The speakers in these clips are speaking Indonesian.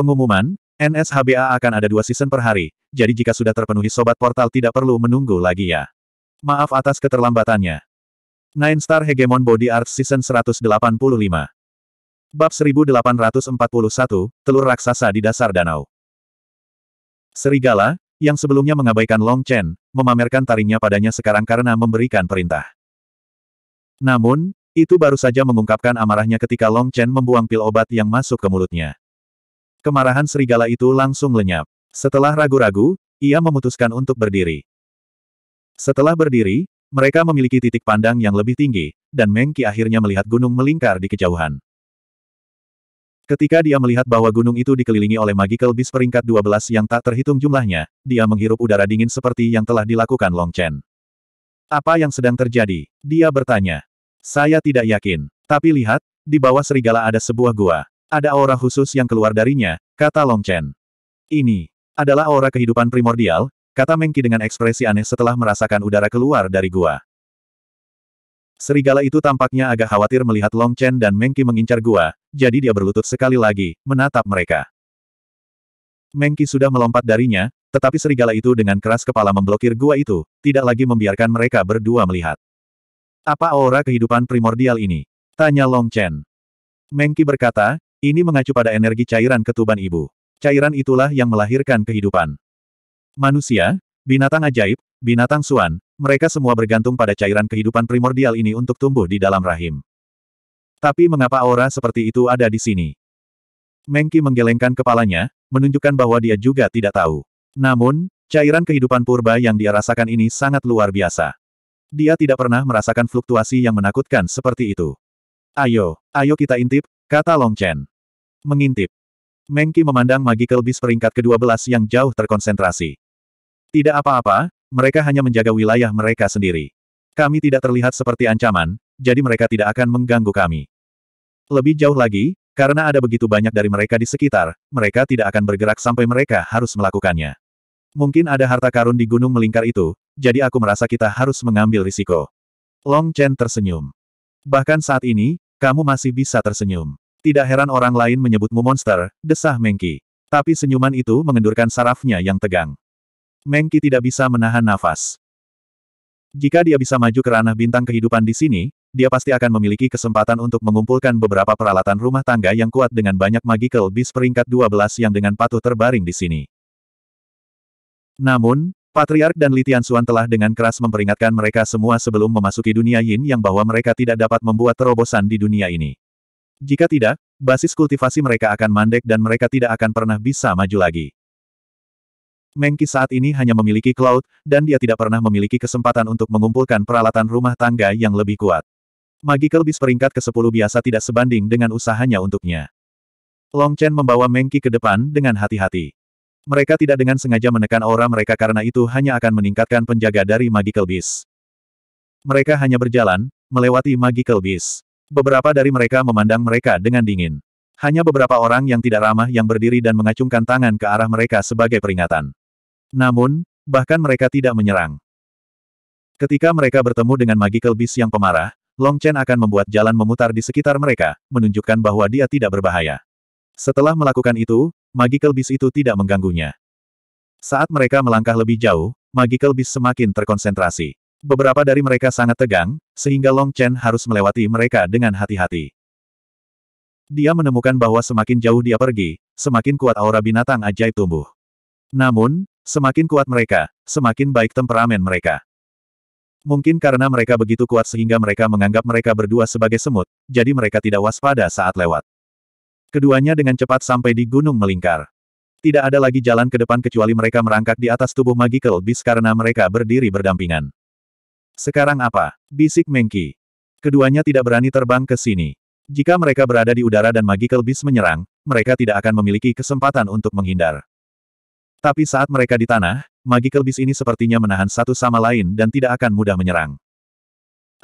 Pengumuman, NSHBA akan ada dua season per hari, jadi jika sudah terpenuhi sobat portal tidak perlu menunggu lagi ya. Maaf atas keterlambatannya. Nine Star Hegemon Body Art Season 185 Bab 1841, Telur Raksasa di Dasar Danau Serigala, yang sebelumnya mengabaikan Long Chen, memamerkan taringnya padanya sekarang karena memberikan perintah. Namun, itu baru saja mengungkapkan amarahnya ketika Long Chen membuang pil obat yang masuk ke mulutnya. Kemarahan serigala itu langsung lenyap. Setelah ragu-ragu, ia memutuskan untuk berdiri. Setelah berdiri, mereka memiliki titik pandang yang lebih tinggi, dan Mengki akhirnya melihat gunung melingkar di kejauhan. Ketika dia melihat bahwa gunung itu dikelilingi oleh magical bis peringkat 12 yang tak terhitung jumlahnya, dia menghirup udara dingin seperti yang telah dilakukan Long Chen. Apa yang sedang terjadi? Dia bertanya. Saya tidak yakin. Tapi lihat, di bawah serigala ada sebuah gua. Ada aura khusus yang keluar darinya, kata Long Chen. Ini adalah aura kehidupan primordial, kata Mengki dengan ekspresi aneh setelah merasakan udara keluar dari gua. Serigala itu tampaknya agak khawatir melihat Long Chen dan Mengki mengincar gua, jadi dia berlutut sekali lagi, menatap mereka. Mengki sudah melompat darinya, tetapi serigala itu dengan keras kepala memblokir gua itu, tidak lagi membiarkan mereka berdua melihat. Apa aura kehidupan primordial ini? Tanya Long Chen. Mengki berkata, ini mengacu pada energi cairan ketuban ibu. Cairan itulah yang melahirkan kehidupan. Manusia, binatang ajaib, binatang suan, mereka semua bergantung pada cairan kehidupan primordial ini untuk tumbuh di dalam rahim. Tapi mengapa aura seperti itu ada di sini? Mengki menggelengkan kepalanya, menunjukkan bahwa dia juga tidak tahu. Namun, cairan kehidupan purba yang dia rasakan ini sangat luar biasa. Dia tidak pernah merasakan fluktuasi yang menakutkan seperti itu. Ayo, ayo kita intip, kata Long Chen. Mengintip. Mengki memandang Magical Beast peringkat ke-12 yang jauh terkonsentrasi. Tidak apa-apa, mereka hanya menjaga wilayah mereka sendiri. Kami tidak terlihat seperti ancaman, jadi mereka tidak akan mengganggu kami. Lebih jauh lagi, karena ada begitu banyak dari mereka di sekitar, mereka tidak akan bergerak sampai mereka harus melakukannya. Mungkin ada harta karun di gunung melingkar itu, jadi aku merasa kita harus mengambil risiko. Long Chen tersenyum. Bahkan saat ini, kamu masih bisa tersenyum. Tidak heran orang lain menyebutmu monster, desah Mengki. Tapi senyuman itu mengendurkan sarafnya yang tegang. Mengki tidak bisa menahan nafas. Jika dia bisa maju ke ranah bintang kehidupan di sini, dia pasti akan memiliki kesempatan untuk mengumpulkan beberapa peralatan rumah tangga yang kuat dengan banyak magical beast peringkat 12 yang dengan patuh terbaring di sini. Namun, Patriark dan Litian Suan telah dengan keras memperingatkan mereka semua sebelum memasuki dunia Yin yang bahwa mereka tidak dapat membuat terobosan di dunia ini. Jika tidak, basis kultivasi mereka akan mandek dan mereka tidak akan pernah bisa maju lagi. Mengki saat ini hanya memiliki cloud, dan dia tidak pernah memiliki kesempatan untuk mengumpulkan peralatan rumah tangga yang lebih kuat. Magical Beast peringkat ke-10 biasa tidak sebanding dengan usahanya untuknya. Long Chen membawa Mengki ke depan dengan hati-hati. Mereka tidak dengan sengaja menekan aura mereka karena itu hanya akan meningkatkan penjaga dari Magical Beast. Mereka hanya berjalan, melewati Magical Beast. Beberapa dari mereka memandang mereka dengan dingin. Hanya beberapa orang yang tidak ramah yang berdiri dan mengacungkan tangan ke arah mereka sebagai peringatan. Namun, bahkan mereka tidak menyerang. Ketika mereka bertemu dengan Magical Beast yang pemarah, Long Chen akan membuat jalan memutar di sekitar mereka, menunjukkan bahwa dia tidak berbahaya. Setelah melakukan itu, Magical Beast itu tidak mengganggunya. Saat mereka melangkah lebih jauh, Magical Beast semakin terkonsentrasi. Beberapa dari mereka sangat tegang, sehingga Long Chen harus melewati mereka dengan hati-hati. Dia menemukan bahwa semakin jauh dia pergi, semakin kuat aura binatang ajaib tumbuh. Namun, semakin kuat mereka, semakin baik temperamen mereka. Mungkin karena mereka begitu kuat sehingga mereka menganggap mereka berdua sebagai semut, jadi mereka tidak waspada saat lewat. Keduanya dengan cepat sampai di gunung melingkar. Tidak ada lagi jalan ke depan kecuali mereka merangkak di atas tubuh Magical Beast karena mereka berdiri berdampingan. Sekarang apa? Bisik Mengki. Keduanya tidak berani terbang ke sini. Jika mereka berada di udara dan Magical Beast menyerang, mereka tidak akan memiliki kesempatan untuk menghindar. Tapi saat mereka di tanah, Magical Beast ini sepertinya menahan satu sama lain dan tidak akan mudah menyerang.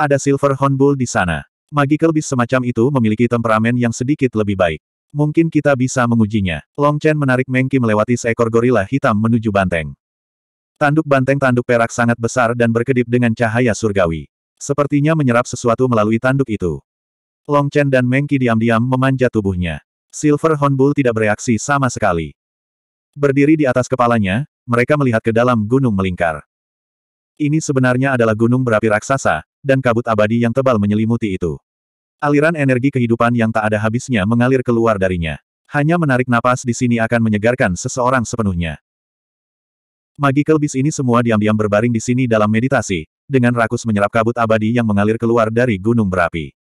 Ada Silver Hornbull di sana. Magical Beast semacam itu memiliki temperamen yang sedikit lebih baik. Mungkin kita bisa mengujinya. Long Chen menarik Mengki melewati seekor gorila hitam menuju banteng. Tanduk banteng tanduk perak sangat besar dan berkedip dengan cahaya surgawi. Sepertinya menyerap sesuatu melalui tanduk itu. Long Chen dan Mengki diam-diam memanjat tubuhnya. Silver Hornbull tidak bereaksi sama sekali. Berdiri di atas kepalanya, mereka melihat ke dalam gunung melingkar. Ini sebenarnya adalah gunung berapi raksasa, dan kabut abadi yang tebal menyelimuti itu. Aliran energi kehidupan yang tak ada habisnya mengalir keluar darinya. Hanya menarik napas di sini akan menyegarkan seseorang sepenuhnya. Magical Beast ini semua diam-diam berbaring di sini dalam meditasi, dengan rakus menyerap kabut abadi yang mengalir keluar dari gunung berapi.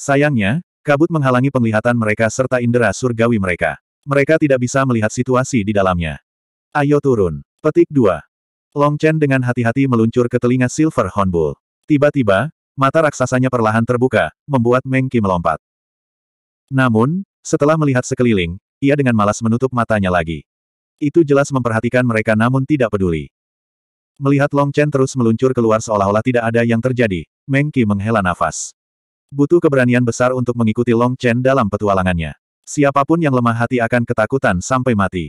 Sayangnya, kabut menghalangi penglihatan mereka serta indera surgawi mereka. Mereka tidak bisa melihat situasi di dalamnya. Ayo turun. Petik 2. Long Chen dengan hati-hati meluncur ke telinga Silver Hornbull. Tiba-tiba, mata raksasanya perlahan terbuka, membuat Meng Qi melompat. Namun, setelah melihat sekeliling, ia dengan malas menutup matanya lagi. Itu jelas memperhatikan mereka namun tidak peduli. Melihat Long Chen terus meluncur keluar seolah-olah tidak ada yang terjadi, Meng Qi menghela nafas. Butuh keberanian besar untuk mengikuti Long Chen dalam petualangannya. Siapapun yang lemah hati akan ketakutan sampai mati.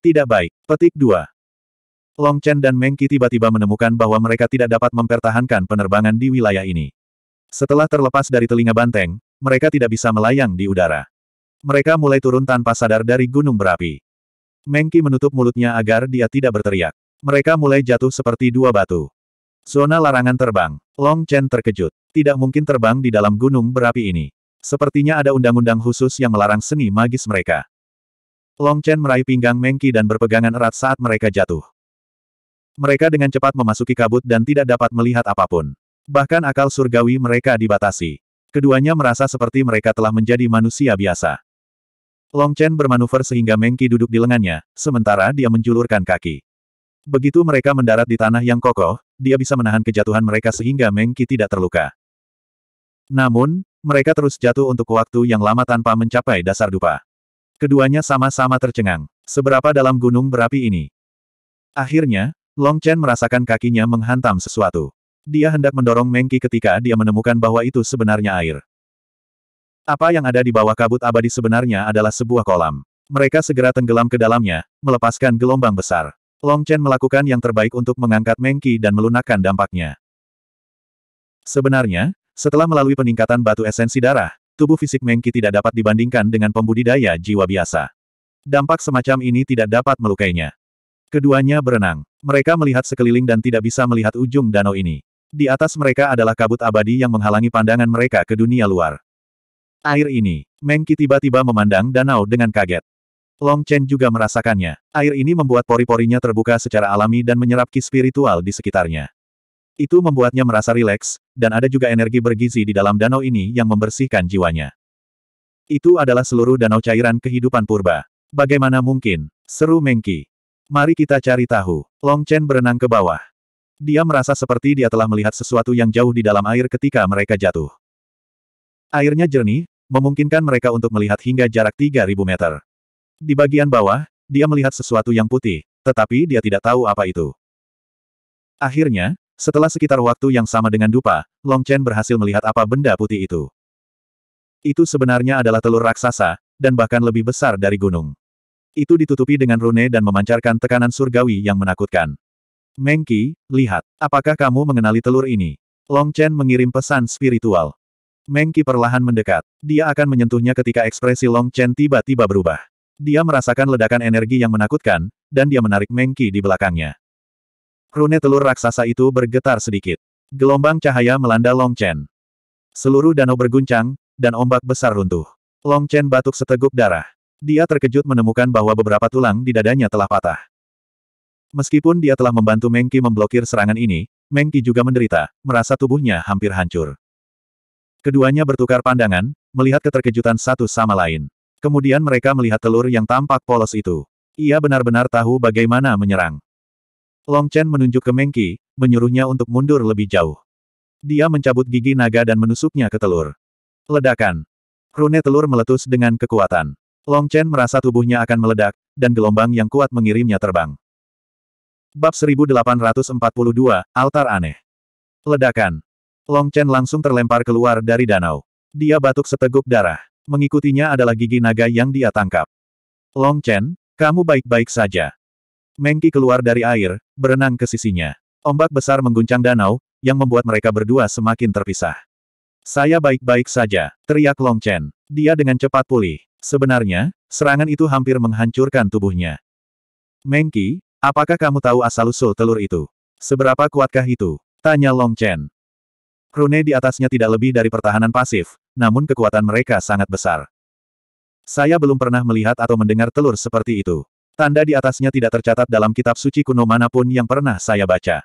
Tidak baik. Petik 2. Long Chen dan Meng Qi tiba-tiba menemukan bahwa mereka tidak dapat mempertahankan penerbangan di wilayah ini. Setelah terlepas dari telinga banteng, mereka tidak bisa melayang di udara. Mereka mulai turun tanpa sadar dari gunung berapi. Mengki menutup mulutnya agar dia tidak berteriak. Mereka mulai jatuh seperti dua batu. Zona larangan terbang. Long Chen terkejut. Tidak mungkin terbang di dalam gunung berapi ini. Sepertinya ada undang-undang khusus yang melarang seni magis mereka. Long Chen meraih pinggang Mengki dan berpegangan erat saat mereka jatuh. Mereka dengan cepat memasuki kabut dan tidak dapat melihat apapun. Bahkan akal surgawi mereka dibatasi. Keduanya merasa seperti mereka telah menjadi manusia biasa. Long Chen bermanuver sehingga Mengki duduk di lengannya, sementara dia menjulurkan kaki. Begitu mereka mendarat di tanah yang kokoh, dia bisa menahan kejatuhan mereka sehingga Mengki tidak terluka. Namun, mereka terus jatuh untuk waktu yang lama tanpa mencapai dasar dupa. Keduanya sama-sama tercengang. Seberapa dalam gunung berapi ini? Akhirnya, Long Chen merasakan kakinya menghantam sesuatu. Dia hendak mendorong Mengki ketika dia menemukan bahwa itu sebenarnya air. Apa yang ada di bawah kabut abadi sebenarnya adalah sebuah kolam. Mereka segera tenggelam ke dalamnya, melepaskan gelombang besar. Long Chen melakukan yang terbaik untuk mengangkat Mengki dan melunakkan dampaknya. Sebenarnya, setelah melalui peningkatan batu esensi darah, tubuh fisik Mengki tidak dapat dibandingkan dengan pembudidaya jiwa biasa. Dampak semacam ini tidak dapat melukainya. Keduanya berenang. Mereka melihat sekeliling dan tidak bisa melihat ujung danau ini. Di atas mereka adalah kabut abadi yang menghalangi pandangan mereka ke dunia luar. Air ini. Mengki tiba-tiba memandang danau dengan kaget. Long Chen juga merasakannya. Air ini membuat pori-porinya terbuka secara alami dan menyerap ki spiritual di sekitarnya. Itu membuatnya merasa rileks, dan ada juga energi bergizi di dalam danau ini yang membersihkan jiwanya. Itu adalah seluruh danau cairan kehidupan purba. Bagaimana mungkin? Seru Mengki. Mari kita cari tahu. Long Chen berenang ke bawah. Dia merasa seperti dia telah melihat sesuatu yang jauh di dalam air ketika mereka jatuh. Airnya jernih, memungkinkan mereka untuk melihat hingga jarak 3.000 meter. Di bagian bawah, dia melihat sesuatu yang putih, tetapi dia tidak tahu apa itu. Akhirnya, setelah sekitar waktu yang sama dengan dupa, Long Chen berhasil melihat apa benda putih itu. Itu sebenarnya adalah telur raksasa, dan bahkan lebih besar dari gunung. Itu ditutupi dengan rune dan memancarkan tekanan surgawi yang menakutkan. Mengki, lihat, apakah kamu mengenali telur ini? Long Chen mengirim pesan spiritual. Mengki perlahan mendekat. Dia akan menyentuhnya ketika ekspresi Long Chen tiba-tiba berubah. Dia merasakan ledakan energi yang menakutkan, dan dia menarik Mengki di belakangnya. Rune telur raksasa itu bergetar sedikit. Gelombang cahaya melanda Long Chen. Seluruh danau berguncang, dan ombak besar runtuh. Long Chen batuk seteguk darah. Dia terkejut menemukan bahwa beberapa tulang di dadanya telah patah. Meskipun dia telah membantu Mengki memblokir serangan ini, Mengki juga menderita, merasa tubuhnya hampir hancur. Keduanya bertukar pandangan, melihat keterkejutan satu sama lain. Kemudian mereka melihat telur yang tampak polos itu. Ia benar-benar tahu bagaimana menyerang. Long Chen menunjuk ke Mengki, menyuruhnya untuk mundur lebih jauh. Dia mencabut gigi naga dan menusuknya ke telur. Ledakan. Rune telur meletus dengan kekuatan. Long Chen merasa tubuhnya akan meledak, dan gelombang yang kuat mengirimnya terbang. Bab 1842, Altar Aneh. Ledakan. Long Chen langsung terlempar keluar dari danau. Dia batuk seteguk darah. Mengikutinya adalah gigi naga yang dia tangkap. Long Chen, kamu baik-baik saja. Mengki keluar dari air, berenang ke sisinya. Ombak besar mengguncang danau, yang membuat mereka berdua semakin terpisah. Saya baik-baik saja, teriak Long Chen. Dia dengan cepat pulih. Sebenarnya, serangan itu hampir menghancurkan tubuhnya. Mengki, apakah kamu tahu asal-usul telur itu? Seberapa kuatkah itu? Tanya Long Chen. Rune di atasnya tidak lebih dari pertahanan pasif, namun kekuatan mereka sangat besar. Saya belum pernah melihat atau mendengar telur seperti itu. Tanda di atasnya tidak tercatat dalam kitab suci kuno manapun yang pernah saya baca.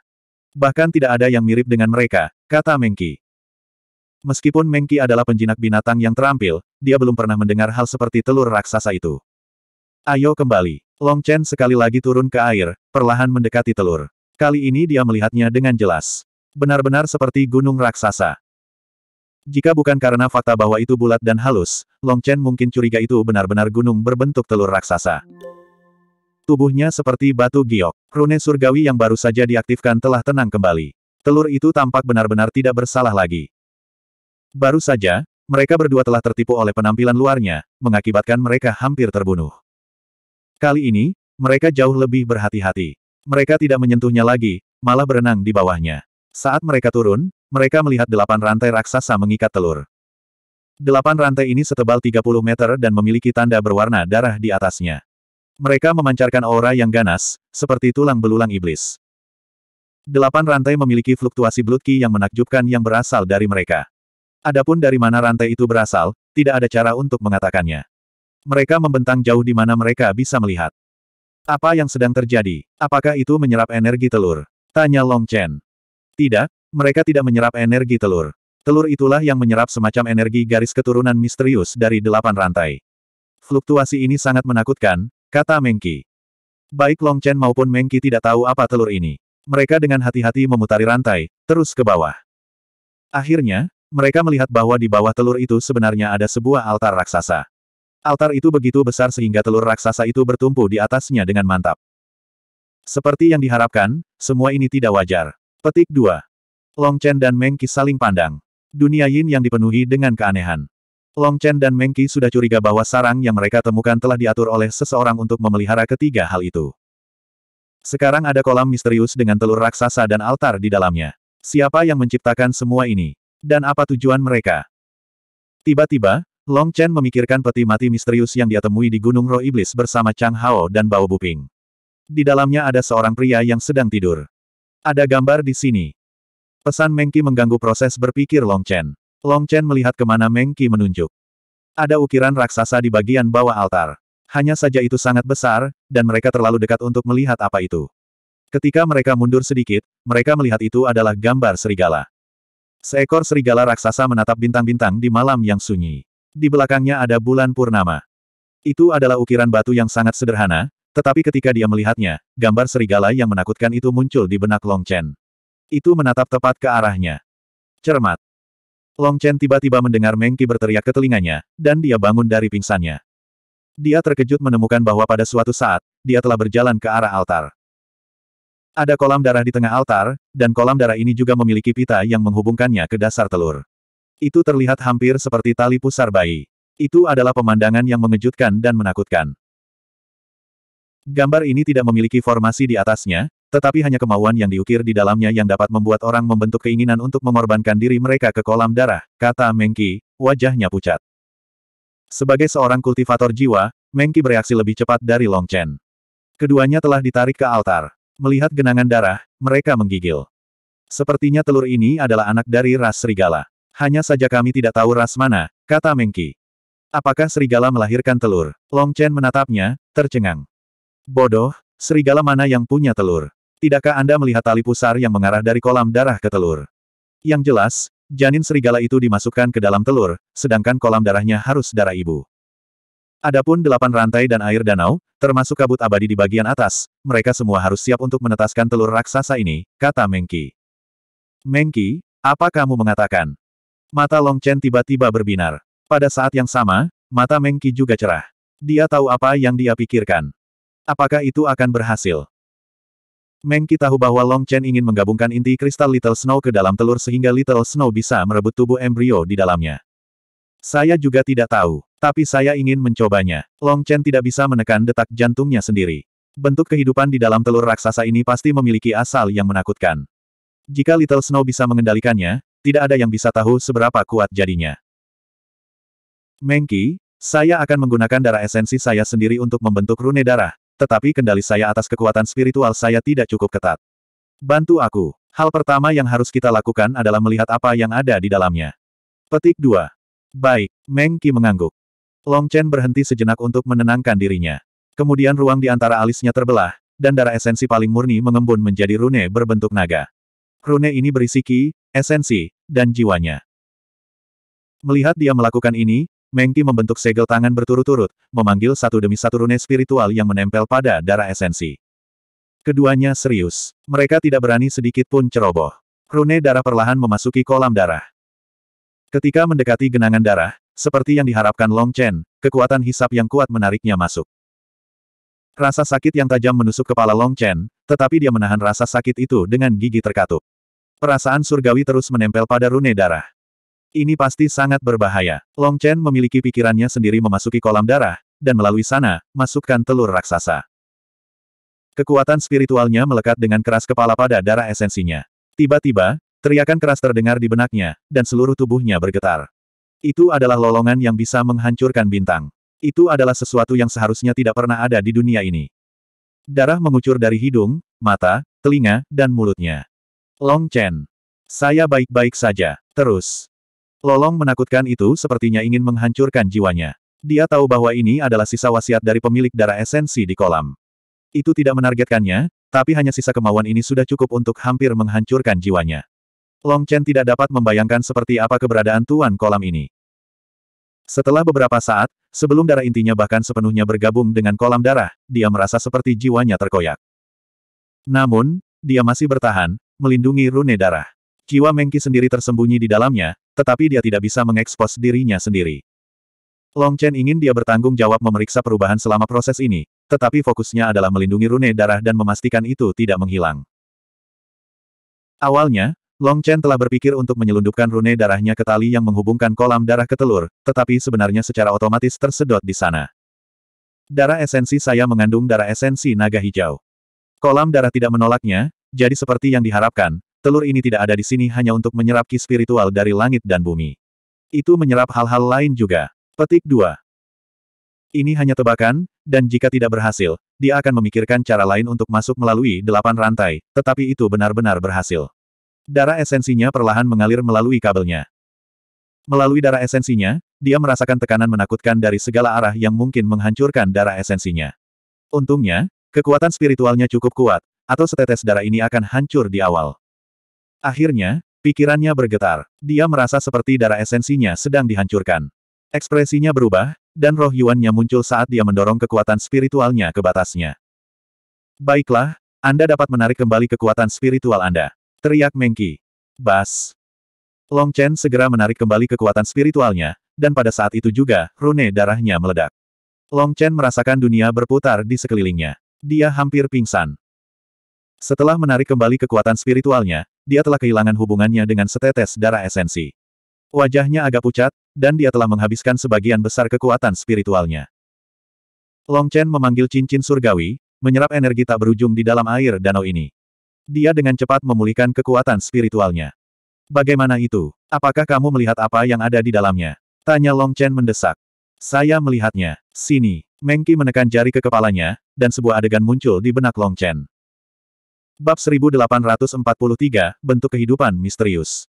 Bahkan tidak ada yang mirip dengan mereka, kata Mengki. Meskipun Mengki adalah penjinak binatang yang terampil, dia belum pernah mendengar hal seperti telur raksasa itu. Ayo kembali. Long Chen sekali lagi turun ke air, perlahan mendekati telur. Kali ini dia melihatnya dengan jelas. Benar-benar seperti gunung raksasa. Jika bukan karena fakta bahwa itu bulat dan halus, Long Chen mungkin curiga itu benar-benar gunung berbentuk telur raksasa. Tubuhnya seperti batu giok. Rune surgawi yang baru saja diaktifkan telah tenang kembali. Telur itu tampak benar-benar tidak bersalah lagi. Baru saja, mereka berdua telah tertipu oleh penampilan luarnya, mengakibatkan mereka hampir terbunuh. Kali ini, mereka jauh lebih berhati-hati. Mereka tidak menyentuhnya lagi, malah berenang di bawahnya. Saat mereka turun, mereka melihat delapan rantai raksasa mengikat telur. Delapan rantai ini setebal 30 meter dan memiliki tanda berwarna darah di atasnya. Mereka memancarkan aura yang ganas, seperti tulang belulang iblis. Delapan rantai memiliki fluktuasi blutki yang menakjubkan yang berasal dari mereka. Adapun dari mana rantai itu berasal, tidak ada cara untuk mengatakannya. Mereka membentang jauh di mana mereka bisa melihat. Apa yang sedang terjadi? Apakah itu menyerap energi telur? Tanya Long Chen. Tidak, mereka tidak menyerap energi telur. Telur itulah yang menyerap semacam energi garis keturunan misterius dari delapan rantai. Fluktuasi ini sangat menakutkan, kata Mengki. Baik Long Chen maupun Mengki tidak tahu apa telur ini. Mereka dengan hati-hati memutari rantai, terus ke bawah. Akhirnya, mereka melihat bahwa di bawah telur itu sebenarnya ada sebuah altar raksasa. Altar itu begitu besar sehingga telur raksasa itu bertumpu di atasnya dengan mantap. Seperti yang diharapkan, semua ini tidak wajar. Petik 2. Long Chen dan Mengki saling pandang. Dunia Yin yang dipenuhi dengan keanehan. Long Chen dan Mengki sudah curiga bahwa sarang yang mereka temukan telah diatur oleh seseorang untuk memelihara ketiga hal itu. Sekarang ada kolam misterius dengan telur raksasa dan altar di dalamnya. Siapa yang menciptakan semua ini? Dan apa tujuan mereka? Tiba-tiba, Long Chen memikirkan peti mati misterius yang dia temui di Gunung Roh Iblis bersama Chang Hao dan Bao Buping. Di dalamnya ada seorang pria yang sedang tidur. Ada gambar di sini. Pesan Mengki mengganggu proses berpikir Long Chen. Long Chen melihat kemana Mengki menunjuk. Ada ukiran raksasa di bagian bawah altar. Hanya saja itu sangat besar, dan mereka terlalu dekat untuk melihat apa itu. Ketika mereka mundur sedikit, mereka melihat itu adalah gambar serigala. Seekor serigala raksasa menatap bintang-bintang di malam yang sunyi. Di belakangnya ada bulan purnama. Itu adalah ukiran batu yang sangat sederhana, tetapi ketika dia melihatnya, gambar serigala yang menakutkan itu muncul di benak Long Chen. Itu menatap tepat ke arahnya. Cermat. Long Chen tiba-tiba mendengar Mengki berteriak ke telinganya, dan dia bangun dari pingsannya. Dia terkejut menemukan bahwa pada suatu saat, dia telah berjalan ke arah altar. Ada kolam darah di tengah altar, dan kolam darah ini juga memiliki pita yang menghubungkannya ke dasar telur. Itu terlihat hampir seperti tali pusar bayi. Itu adalah pemandangan yang mengejutkan dan menakutkan. Gambar ini tidak memiliki formasi di atasnya, tetapi hanya kemauan yang diukir di dalamnya yang dapat membuat orang membentuk keinginan untuk mengorbankan diri mereka ke kolam darah, kata Mengki, wajahnya pucat. Sebagai seorang kultivator jiwa, Mengki bereaksi lebih cepat dari Long Chen. Keduanya telah ditarik ke altar. Melihat genangan darah, mereka menggigil. Sepertinya telur ini adalah anak dari ras serigala. Hanya saja kami tidak tahu ras mana, kata Mengki. Apakah serigala melahirkan telur? Long Chen menatapnya, tercengang. Bodoh, serigala mana yang punya telur? Tidakkah Anda melihat tali pusar yang mengarah dari kolam darah ke telur? Yang jelas, janin serigala itu dimasukkan ke dalam telur, sedangkan kolam darahnya harus darah ibu. Adapun delapan rantai dan air danau, termasuk kabut abadi di bagian atas, mereka semua harus siap untuk menetaskan telur raksasa ini, kata Mengki. Mengki, apa kamu mengatakan? Mata Long Chen tiba-tiba berbinar. Pada saat yang sama, mata Mengki juga cerah. Dia tahu apa yang dia pikirkan. Apakah itu akan berhasil? Meng kita tahu bahwa Long Chen ingin menggabungkan inti kristal Little Snow ke dalam telur sehingga Little Snow bisa merebut tubuh embrio di dalamnya. Saya juga tidak tahu, tapi saya ingin mencobanya. Long Chen tidak bisa menekan detak jantungnya sendiri. Bentuk kehidupan di dalam telur raksasa ini pasti memiliki asal yang menakutkan. Jika Little Snow bisa mengendalikannya, tidak ada yang bisa tahu seberapa kuat jadinya. Mengki, saya akan menggunakan darah esensi saya sendiri untuk membentuk rune darah, tetapi kendali saya atas kekuatan spiritual saya tidak cukup ketat. Bantu aku. Hal pertama yang harus kita lakukan adalah melihat apa yang ada di dalamnya. Petik 2. Baik, Meng Qi mengangguk. Long Chen berhenti sejenak untuk menenangkan dirinya. Kemudian ruang di antara alisnya terbelah, dan darah esensi paling murni mengembun menjadi rune berbentuk naga. Rune ini berisi ki, esensi, dan jiwanya. Melihat dia melakukan ini, Mengki membentuk segel tangan berturut-turut, memanggil satu demi satu rune spiritual yang menempel pada darah esensi. Keduanya serius. Mereka tidak berani sedikit pun ceroboh. Rune darah perlahan memasuki kolam darah. Ketika mendekati genangan darah, seperti yang diharapkan Long Chen, kekuatan hisap yang kuat menariknya masuk. Rasa sakit yang tajam menusuk kepala Long Chen, tetapi dia menahan rasa sakit itu dengan gigi terkatup. Perasaan surgawi terus menempel pada rune darah. Ini pasti sangat berbahaya. Long Chen memiliki pikirannya sendiri memasuki kolam darah, dan melalui sana, masukkan telur raksasa. Kekuatan spiritualnya melekat dengan keras kepala pada darah esensinya. Tiba-tiba, teriakan keras terdengar di benaknya, dan seluruh tubuhnya bergetar. Itu adalah lolongan yang bisa menghancurkan bintang. Itu adalah sesuatu yang seharusnya tidak pernah ada di dunia ini. Darah mengucur dari hidung, mata, telinga, dan mulutnya. Long Chen. Saya baik-baik saja. Terus. Lolong menakutkan itu sepertinya ingin menghancurkan jiwanya. Dia tahu bahwa ini adalah sisa wasiat dari pemilik darah esensi di kolam. Itu tidak menargetkannya, tapi hanya sisa kemauan ini sudah cukup untuk hampir menghancurkan jiwanya. Long Chen tidak dapat membayangkan seperti apa keberadaan tuan kolam ini. Setelah beberapa saat, sebelum darah intinya bahkan sepenuhnya bergabung dengan kolam darah, dia merasa seperti jiwanya terkoyak. Namun, dia masih bertahan, melindungi rune darah. Jiwa Mengki sendiri tersembunyi di dalamnya, tetapi dia tidak bisa mengekspos dirinya sendiri. Long Chen ingin dia bertanggung jawab memeriksa perubahan selama proses ini, tetapi fokusnya adalah melindungi rune darah dan memastikan itu tidak menghilang. Awalnya, Long Chen telah berpikir untuk menyelundupkan rune darahnya ke tali yang menghubungkan kolam darah ke telur, tetapi sebenarnya secara otomatis tersedot di sana. Darah esensi saya mengandung darah esensi naga hijau. Kolam darah tidak menolaknya, jadi seperti yang diharapkan, telur ini tidak ada di sini hanya untuk menyerap ki spiritual dari langit dan bumi. Itu menyerap hal-hal lain juga. Petik 2. Ini hanya tebakan, dan jika tidak berhasil, dia akan memikirkan cara lain untuk masuk melalui delapan rantai, tetapi itu benar-benar berhasil. Darah esensinya perlahan mengalir melalui kabelnya. Melalui darah esensinya, dia merasakan tekanan menakutkan dari segala arah yang mungkin menghancurkan darah esensinya. Untungnya, kekuatan spiritualnya cukup kuat, atau setetes darah ini akan hancur di awal. Akhirnya, pikirannya bergetar. Dia merasa seperti darah esensinya sedang dihancurkan. Ekspresinya berubah, dan roh yuan Yuannya muncul saat dia mendorong kekuatan spiritualnya ke batasnya. Baiklah, Anda dapat menarik kembali kekuatan spiritual Anda. Teriak Mengki. Bas. Long Chen segera menarik kembali kekuatan spiritualnya, dan pada saat itu juga, rune darahnya meledak. Long Chen merasakan dunia berputar di sekelilingnya. Dia hampir pingsan. Setelah menarik kembali kekuatan spiritualnya, dia telah kehilangan hubungannya dengan setetes darah esensi. Wajahnya agak pucat, dan dia telah menghabiskan sebagian besar kekuatan spiritualnya. Long Chen memanggil cincin surgawi, menyerap energi tak berujung di dalam air danau ini. Dia dengan cepat memulihkan kekuatan spiritualnya. Bagaimana itu? Apakah kamu melihat apa yang ada di dalamnya? Tanya Long Chen mendesak. Saya melihatnya. Sini. Mengki menekan jari ke kepalanya, dan sebuah adegan muncul di benak Long Chen. Bab 1843, Bentuk Kehidupan Misterius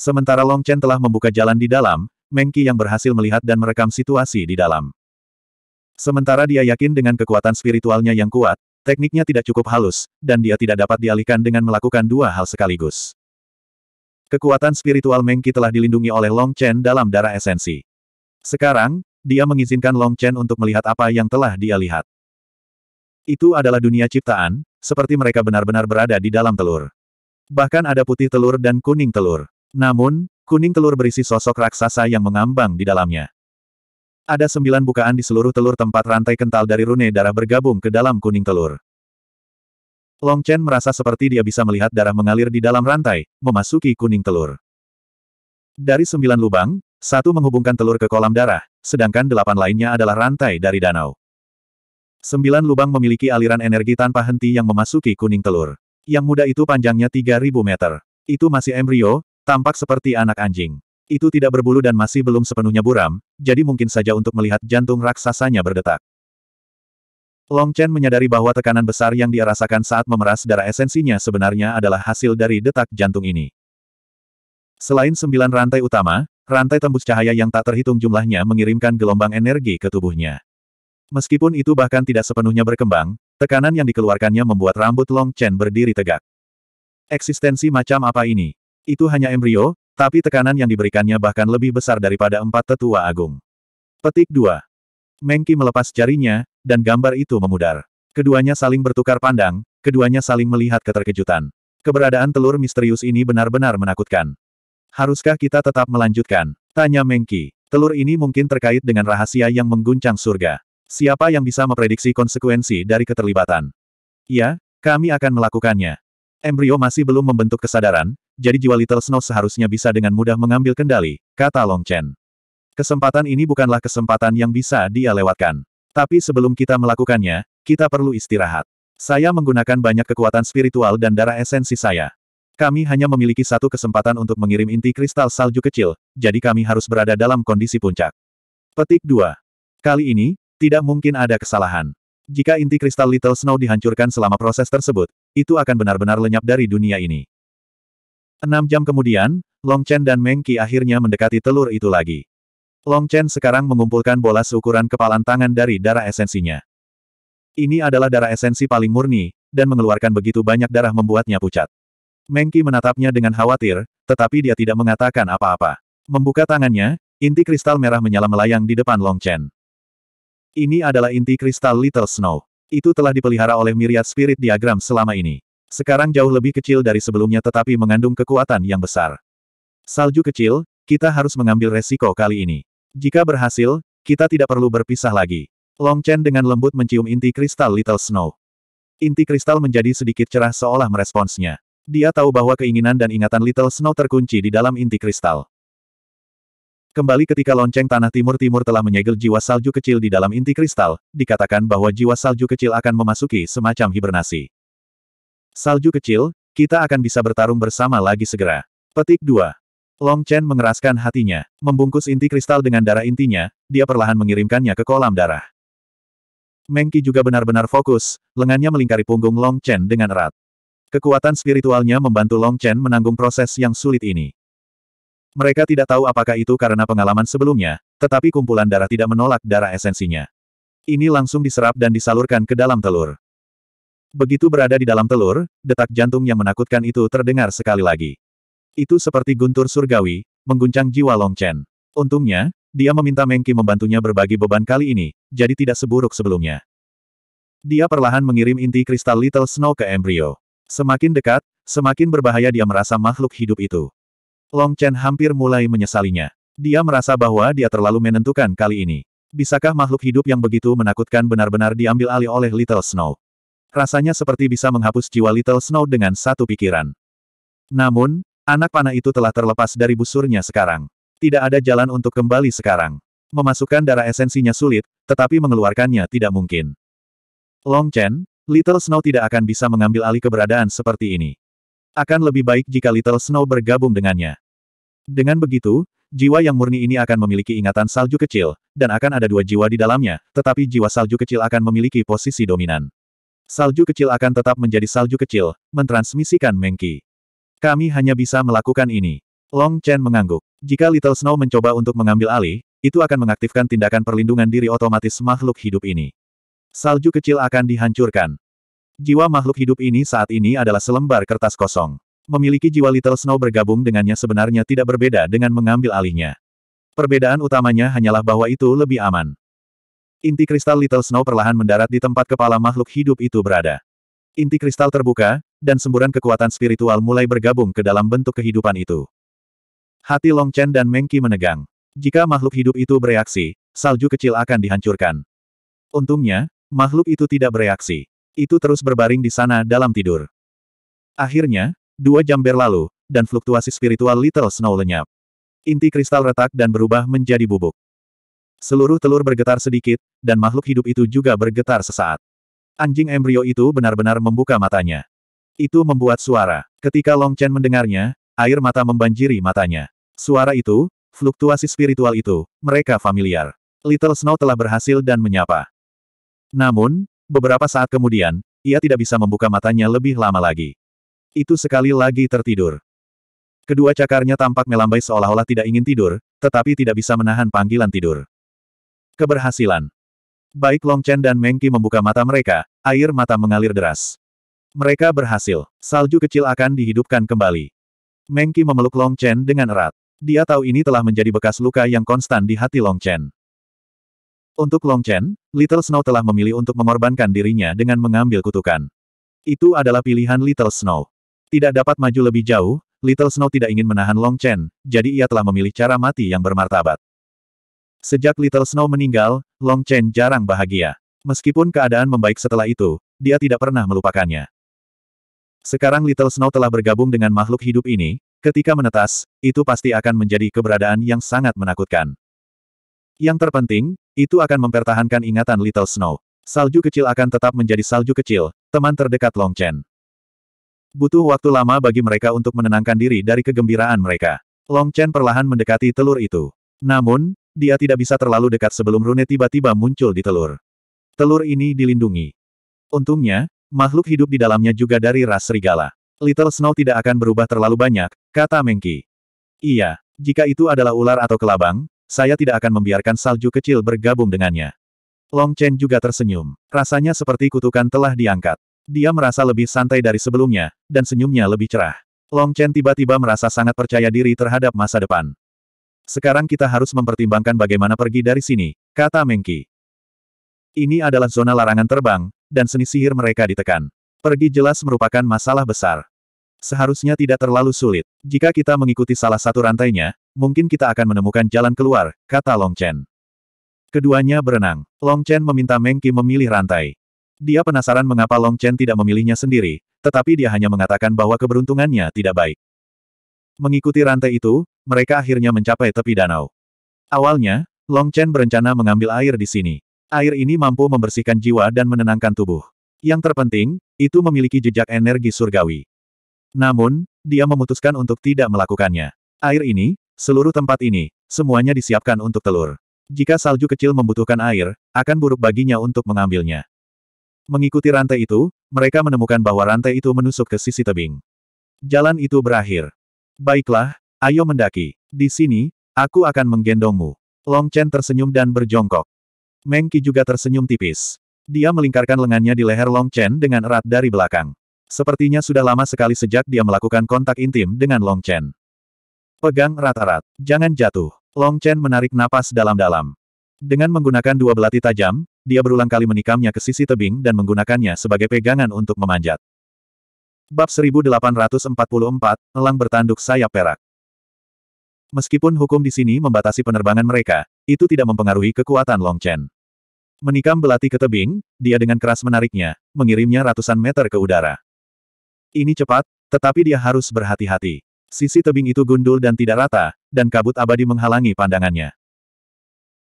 Sementara Long Chen telah membuka jalan di dalam, Mengki yang berhasil melihat dan merekam situasi di dalam. Sementara dia yakin dengan kekuatan spiritualnya yang kuat, tekniknya tidak cukup halus, dan dia tidak dapat dialihkan dengan melakukan dua hal sekaligus. Kekuatan spiritual Mengki telah dilindungi oleh Long Chen dalam darah esensi. Sekarang, dia mengizinkan Long Chen untuk melihat apa yang telah dia lihat. Itu adalah dunia ciptaan, seperti mereka benar-benar berada di dalam telur. Bahkan ada putih telur dan kuning telur. Namun, kuning telur berisi sosok raksasa yang mengambang di dalamnya. Ada sembilan bukaan di seluruh telur tempat rantai kental dari rune darah bergabung ke dalam kuning telur. Long Chen merasa seperti dia bisa melihat darah mengalir di dalam rantai, memasuki kuning telur. Dari sembilan lubang, satu menghubungkan telur ke kolam darah, sedangkan delapan lainnya adalah rantai dari danau. Sembilan lubang memiliki aliran energi tanpa henti yang memasuki kuning telur. Yang muda itu panjangnya 3.000 meter. Itu masih embrio, tampak seperti anak anjing. Itu tidak berbulu dan masih belum sepenuhnya buram, jadi mungkin saja untuk melihat jantung raksasanya berdetak. Long Chen menyadari bahwa tekanan besar yang dia rasakan saat memeras darah esensinya sebenarnya adalah hasil dari detak jantung ini. Selain sembilan rantai utama, rantai tembus cahaya yang tak terhitung jumlahnya mengirimkan gelombang energi ke tubuhnya. Meskipun itu bahkan tidak sepenuhnya berkembang, tekanan yang dikeluarkannya membuat rambut Long Chen berdiri tegak. Eksistensi macam apa ini? Itu hanya embrio, tapi tekanan yang diberikannya bahkan lebih besar daripada empat tetua agung. Petik 2. Mengki melepas jarinya, dan gambar itu memudar. Keduanya saling bertukar pandang, keduanya saling melihat keterkejutan. Keberadaan telur misterius ini benar-benar menakutkan. Haruskah kita tetap melanjutkan? Tanya Mengki. Telur ini mungkin terkait dengan rahasia yang mengguncang surga. Siapa yang bisa memprediksi konsekuensi dari keterlibatan? Ya, kami akan melakukannya. Embrio masih belum membentuk kesadaran, jadi jiwa Little Snow seharusnya bisa dengan mudah mengambil kendali, kata Long Chen. Kesempatan ini bukanlah kesempatan yang bisa dia lewatkan. Tapi sebelum kita melakukannya, kita perlu istirahat. Saya menggunakan banyak kekuatan spiritual dan darah esensi saya. Kami hanya memiliki satu kesempatan untuk mengirim inti kristal salju kecil, jadi kami harus berada dalam kondisi puncak. Petik 2. Kali ini, tidak mungkin ada kesalahan. Jika inti kristal Little Snow dihancurkan selama proses tersebut, itu akan benar-benar lenyap dari dunia ini. Enam jam kemudian, Long Chen dan Meng Qi akhirnya mendekati telur itu lagi. Long Chen sekarang mengumpulkan bola seukuran kepalan tangan dari darah esensinya. Ini adalah darah esensi paling murni, dan mengeluarkan begitu banyak darah membuatnya pucat. Meng Qi menatapnya dengan khawatir, tetapi dia tidak mengatakan apa-apa. Membuka tangannya, inti kristal merah menyala melayang di depan Long Chen. Ini adalah inti kristal Little Snow. Itu telah dipelihara oleh Myriad Spirit Diagram selama ini. Sekarang jauh lebih kecil dari sebelumnya tetapi mengandung kekuatan yang besar. Salju kecil, kita harus mengambil resiko kali ini. Jika berhasil, kita tidak perlu berpisah lagi. Long Chen dengan lembut mencium inti kristal Little Snow. Inti kristal menjadi sedikit cerah seolah meresponsnya. Dia tahu bahwa keinginan dan ingatan Little Snow terkunci di dalam inti kristal. Kembali ketika lonceng tanah timur-timur telah menyegel jiwa salju kecil di dalam inti kristal, dikatakan bahwa jiwa salju kecil akan memasuki semacam hibernasi. Salju kecil, kita akan bisa bertarung bersama lagi segera. Petik 2. Long Chen mengeraskan hatinya, membungkus inti kristal dengan darah intinya, dia perlahan mengirimkannya ke kolam darah. Mengki juga benar-benar fokus, lengannya melingkari punggung Long Chen dengan erat. Kekuatan spiritualnya membantu Long Chen menanggung proses yang sulit ini. Mereka tidak tahu apakah itu karena pengalaman sebelumnya, tetapi kumpulan darah tidak menolak darah esensinya. Ini langsung diserap dan disalurkan ke dalam telur. Begitu berada di dalam telur, detak jantung yang menakutkan itu terdengar sekali lagi. Itu seperti guntur surgawi, mengguncang jiwa Long Chen. Untungnya, dia meminta Mengki membantunya berbagi beban kali ini, jadi tidak seburuk sebelumnya. Dia perlahan mengirim inti kristal Little Snow ke embrio. Semakin dekat, semakin berbahaya dia merasa makhluk hidup itu. Long Chen hampir mulai menyesalinya. Dia merasa bahwa dia terlalu menentukan kali ini. Bisakah makhluk hidup yang begitu menakutkan benar-benar diambil alih oleh Little Snow? Rasanya seperti bisa menghapus jiwa Little Snow dengan satu pikiran. Namun, anak panah itu telah terlepas dari busurnya sekarang. Tidak ada jalan untuk kembali sekarang. Memasukkan darah esensinya sulit, tetapi mengeluarkannya tidak mungkin. Long Chen, Little Snow tidak akan bisa mengambil alih keberadaan seperti ini. Akan lebih baik jika Little Snow bergabung dengannya. Dengan begitu, jiwa yang murni ini akan memiliki ingatan salju kecil, dan akan ada dua jiwa di dalamnya, tetapi jiwa salju kecil akan memiliki posisi dominan. Salju kecil akan tetap menjadi salju kecil, mentransmisikan Mengki. Kami hanya bisa melakukan ini. Long Chen mengangguk. Jika Little Snow mencoba untuk mengambil alih, itu akan mengaktifkan tindakan perlindungan diri otomatis makhluk hidup ini. Salju kecil akan dihancurkan. Jiwa makhluk hidup ini saat ini adalah selembar kertas kosong. Memiliki jiwa Little Snow bergabung dengannya sebenarnya tidak berbeda dengan mengambil alihnya. Perbedaan utamanya hanyalah bahwa itu lebih aman. Inti kristal Little Snow perlahan mendarat di tempat kepala makhluk hidup itu berada. Inti kristal terbuka, dan semburan kekuatan spiritual mulai bergabung ke dalam bentuk kehidupan itu. Hati Long Chen dan Mengki menegang. Jika makhluk hidup itu bereaksi, salju kecil akan dihancurkan. Untungnya, makhluk itu tidak bereaksi. Itu terus berbaring di sana dalam tidur. Akhirnya, Dua jam berlalu, dan fluktuasi spiritual Little Snow lenyap. Inti kristal retak dan berubah menjadi bubuk. Seluruh telur bergetar sedikit, dan makhluk hidup itu juga bergetar sesaat. Anjing embrio itu benar-benar membuka matanya. Itu membuat suara. Ketika Long Chen mendengarnya, air mata membanjiri matanya. Suara itu, fluktuasi spiritual itu, mereka familiar. Little Snow telah berhasil dan menyapa. Namun, beberapa saat kemudian, ia tidak bisa membuka matanya lebih lama lagi. Itu sekali lagi tertidur. Kedua cakarnya tampak melambai seolah-olah tidak ingin tidur, tetapi tidak bisa menahan panggilan tidur. Keberhasilan. Baik Long Chen dan Mengki membuka mata mereka, air mata mengalir deras. Mereka berhasil. Salju kecil akan dihidupkan kembali. Mengki memeluk Long Chen dengan erat. Dia tahu ini telah menjadi bekas luka yang konstan di hati Long Chen. Untuk Long Chen, Little Snow telah memilih untuk mengorbankan dirinya dengan mengambil kutukan. Itu adalah pilihan Little Snow. Tidak dapat maju lebih jauh, Little Snow tidak ingin menahan Long Chen, jadi ia telah memilih cara mati yang bermartabat. Sejak Little Snow meninggal, Long Chen jarang bahagia. Meskipun keadaan membaik setelah itu, dia tidak pernah melupakannya. Sekarang Little Snow telah bergabung dengan makhluk hidup ini, ketika menetas, itu pasti akan menjadi keberadaan yang sangat menakutkan. Yang terpenting, itu akan mempertahankan ingatan Little Snow. Salju kecil akan tetap menjadi salju kecil, teman terdekat Long Chen. Butuh waktu lama bagi mereka untuk menenangkan diri dari kegembiraan mereka. Long Chen perlahan mendekati telur itu. Namun, dia tidak bisa terlalu dekat sebelum rune tiba-tiba muncul di telur. Telur ini dilindungi. Untungnya, makhluk hidup di dalamnya juga dari ras serigala. Little Snow tidak akan berubah terlalu banyak, kata Mengki. Iya, jika itu adalah ular atau kelabang, saya tidak akan membiarkan salju kecil bergabung dengannya. Long Chen juga tersenyum. Rasanya seperti kutukan telah diangkat. Dia merasa lebih santai dari sebelumnya, dan senyumnya lebih cerah. Long Chen tiba-tiba merasa sangat percaya diri terhadap masa depan. Sekarang kita harus mempertimbangkan bagaimana pergi dari sini, kata Mengki. Ini adalah zona larangan terbang, dan seni sihir mereka ditekan. Pergi jelas merupakan masalah besar. Seharusnya tidak terlalu sulit. Jika kita mengikuti salah satu rantainya, mungkin kita akan menemukan jalan keluar, kata Long Chen. Keduanya berenang. Long Chen meminta Mengki memilih rantai. Dia penasaran mengapa Long Chen tidak memilihnya sendiri, tetapi dia hanya mengatakan bahwa keberuntungannya tidak baik. Mengikuti rantai itu, mereka akhirnya mencapai tepi danau. Awalnya, Long Chen berencana mengambil air di sini. Air ini mampu membersihkan jiwa dan menenangkan tubuh. Yang terpenting, itu memiliki jejak energi surgawi. Namun, dia memutuskan untuk tidak melakukannya. Air ini, seluruh tempat ini, semuanya disiapkan untuk telur. Jika salju kecil membutuhkan air, akan buruk baginya untuk mengambilnya. Mengikuti rantai itu, mereka menemukan bahwa rantai itu menusuk ke sisi tebing. Jalan itu berakhir. Baiklah, ayo mendaki. Di sini, aku akan menggendongmu. Long Chen tersenyum dan berjongkok. Meng Qi juga tersenyum tipis. Dia melingkarkan lengannya di leher Long Chen dengan erat dari belakang. Sepertinya sudah lama sekali sejak dia melakukan kontak intim dengan Long Chen. Pegang erat-erat, jangan jatuh. Long Chen menarik napas dalam-dalam. Dengan menggunakan dua belati tajam, dia berulang kali menikamnya ke sisi tebing dan menggunakannya sebagai pegangan untuk memanjat. Bab 1844, Elang bertanduk sayap perak. Meskipun hukum di sini membatasi penerbangan mereka, itu tidak mempengaruhi kekuatan Long Chen. Menikam belati ke tebing, dia dengan keras menariknya, mengirimnya ratusan meter ke udara. Ini cepat, tetapi dia harus berhati-hati. Sisi tebing itu gundul dan tidak rata, dan kabut abadi menghalangi pandangannya.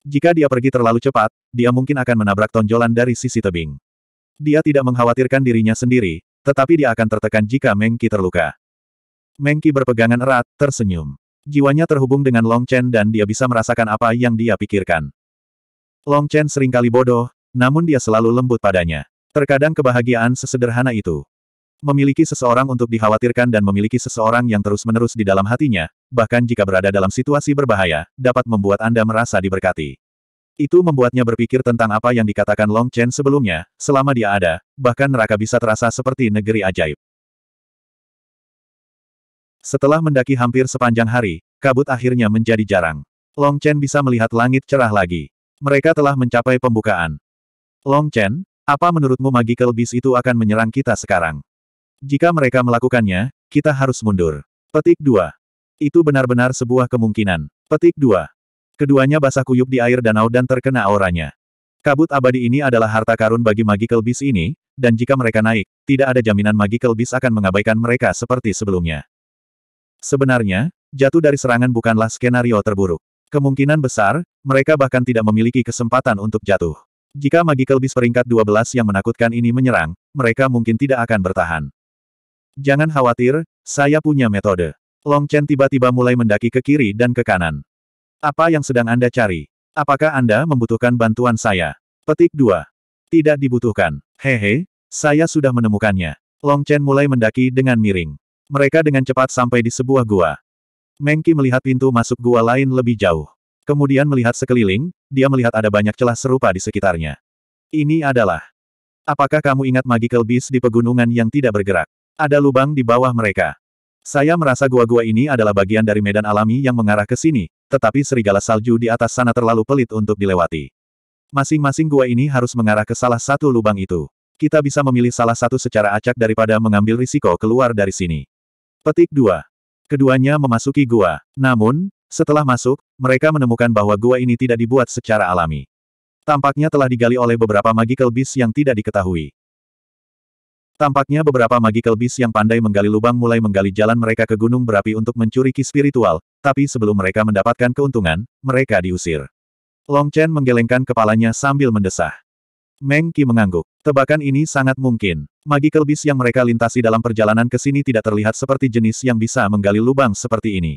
Jika dia pergi terlalu cepat, dia mungkin akan menabrak tonjolan dari sisi tebing. Dia tidak mengkhawatirkan dirinya sendiri, tetapi dia akan tertekan jika Mengki terluka. Mengki berpegangan erat, tersenyum. Jiwanya terhubung dengan Long Chen dan dia bisa merasakan apa yang dia pikirkan. Long Chen seringkali bodoh, namun dia selalu lembut padanya. Terkadang kebahagiaan sesederhana itu. Memiliki seseorang untuk dikhawatirkan dan memiliki seseorang yang terus-menerus di dalam hatinya, bahkan jika berada dalam situasi berbahaya, dapat membuat Anda merasa diberkati. Itu membuatnya berpikir tentang apa yang dikatakan Long Chen sebelumnya, selama dia ada, bahkan neraka bisa terasa seperti negeri ajaib. Setelah mendaki hampir sepanjang hari, kabut akhirnya menjadi jarang. Long Chen bisa melihat langit cerah lagi. Mereka telah mencapai pembukaan. Long Chen, apa menurutmu magical beast itu akan menyerang kita sekarang? Jika mereka melakukannya, kita harus mundur. Petik 2. Itu benar-benar sebuah kemungkinan. Petik 2. Keduanya basah kuyup di air danau dan terkena auranya. Kabut abadi ini adalah harta karun bagi magical beast ini, dan jika mereka naik, tidak ada jaminan magical beast akan mengabaikan mereka seperti sebelumnya. Sebenarnya, jatuh dari serangan bukanlah skenario terburuk. Kemungkinan besar, mereka bahkan tidak memiliki kesempatan untuk jatuh. Jika magical beast peringkat 12 yang menakutkan ini menyerang, mereka mungkin tidak akan bertahan. Jangan khawatir, saya punya metode. Long Chen tiba-tiba mulai mendaki ke kiri dan ke kanan. Apa yang sedang Anda cari? Apakah Anda membutuhkan bantuan saya? Petik 2. Tidak dibutuhkan. Hehe, saya sudah menemukannya. Long Chen mulai mendaki dengan miring. Mereka dengan cepat sampai di sebuah gua. Mengki melihat pintu masuk gua lain lebih jauh. Kemudian melihat sekeliling, dia melihat ada banyak celah serupa di sekitarnya. Ini adalah. Apakah kamu ingat magical beast di pegunungan yang tidak bergerak? Ada lubang di bawah mereka. Saya merasa gua-gua ini adalah bagian dari medan alami yang mengarah ke sini, tetapi serigala salju di atas sana terlalu pelit untuk dilewati. Masing-masing gua ini harus mengarah ke salah satu lubang itu. Kita bisa memilih salah satu secara acak daripada mengambil risiko keluar dari sini. Petik 2. Keduanya memasuki gua. Namun, setelah masuk, mereka menemukan bahwa gua ini tidak dibuat secara alami. Tampaknya telah digali oleh beberapa magical beast yang tidak diketahui. Tampaknya beberapa magical beast yang pandai menggali lubang mulai menggali jalan mereka ke gunung berapi untuk mencuri ki spiritual, tapi sebelum mereka mendapatkan keuntungan, mereka diusir. Long Chen menggelengkan kepalanya sambil mendesah. Meng Qi mengangguk. Tebakan ini sangat mungkin. Magical beast yang mereka lintasi dalam perjalanan ke sini tidak terlihat seperti jenis yang bisa menggali lubang seperti ini.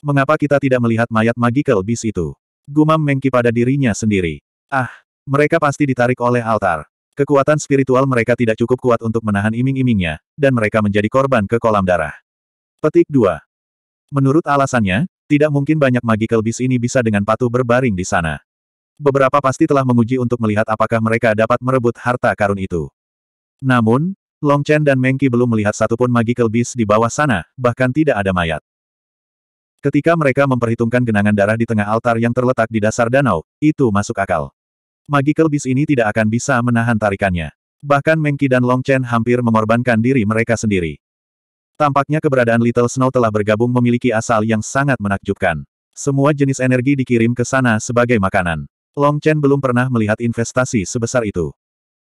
Mengapa kita tidak melihat mayat magical beast itu? Gumam Meng Qi pada dirinya sendiri. Ah, mereka pasti ditarik oleh altar. Kekuatan spiritual mereka tidak cukup kuat untuk menahan iming-imingnya, dan mereka menjadi korban ke kolam darah. Petik 2. Menurut alasannya, tidak mungkin banyak magical beast ini bisa dengan patuh berbaring di sana. Beberapa pasti telah menguji untuk melihat apakah mereka dapat merebut harta karun itu. Namun, Long Chen dan Mengki belum melihat satupun magical beast di bawah sana, bahkan tidak ada mayat. Ketika mereka memperhitungkan genangan darah di tengah altar yang terletak di dasar danau, itu masuk akal. Magical Beast ini tidak akan bisa menahan tarikannya. Bahkan Mengki dan Long Chen hampir mengorbankan diri mereka sendiri. Tampaknya keberadaan Little Snow telah bergabung memiliki asal yang sangat menakjubkan. Semua jenis energi dikirim ke sana sebagai makanan. Long Chen belum pernah melihat investasi sebesar itu.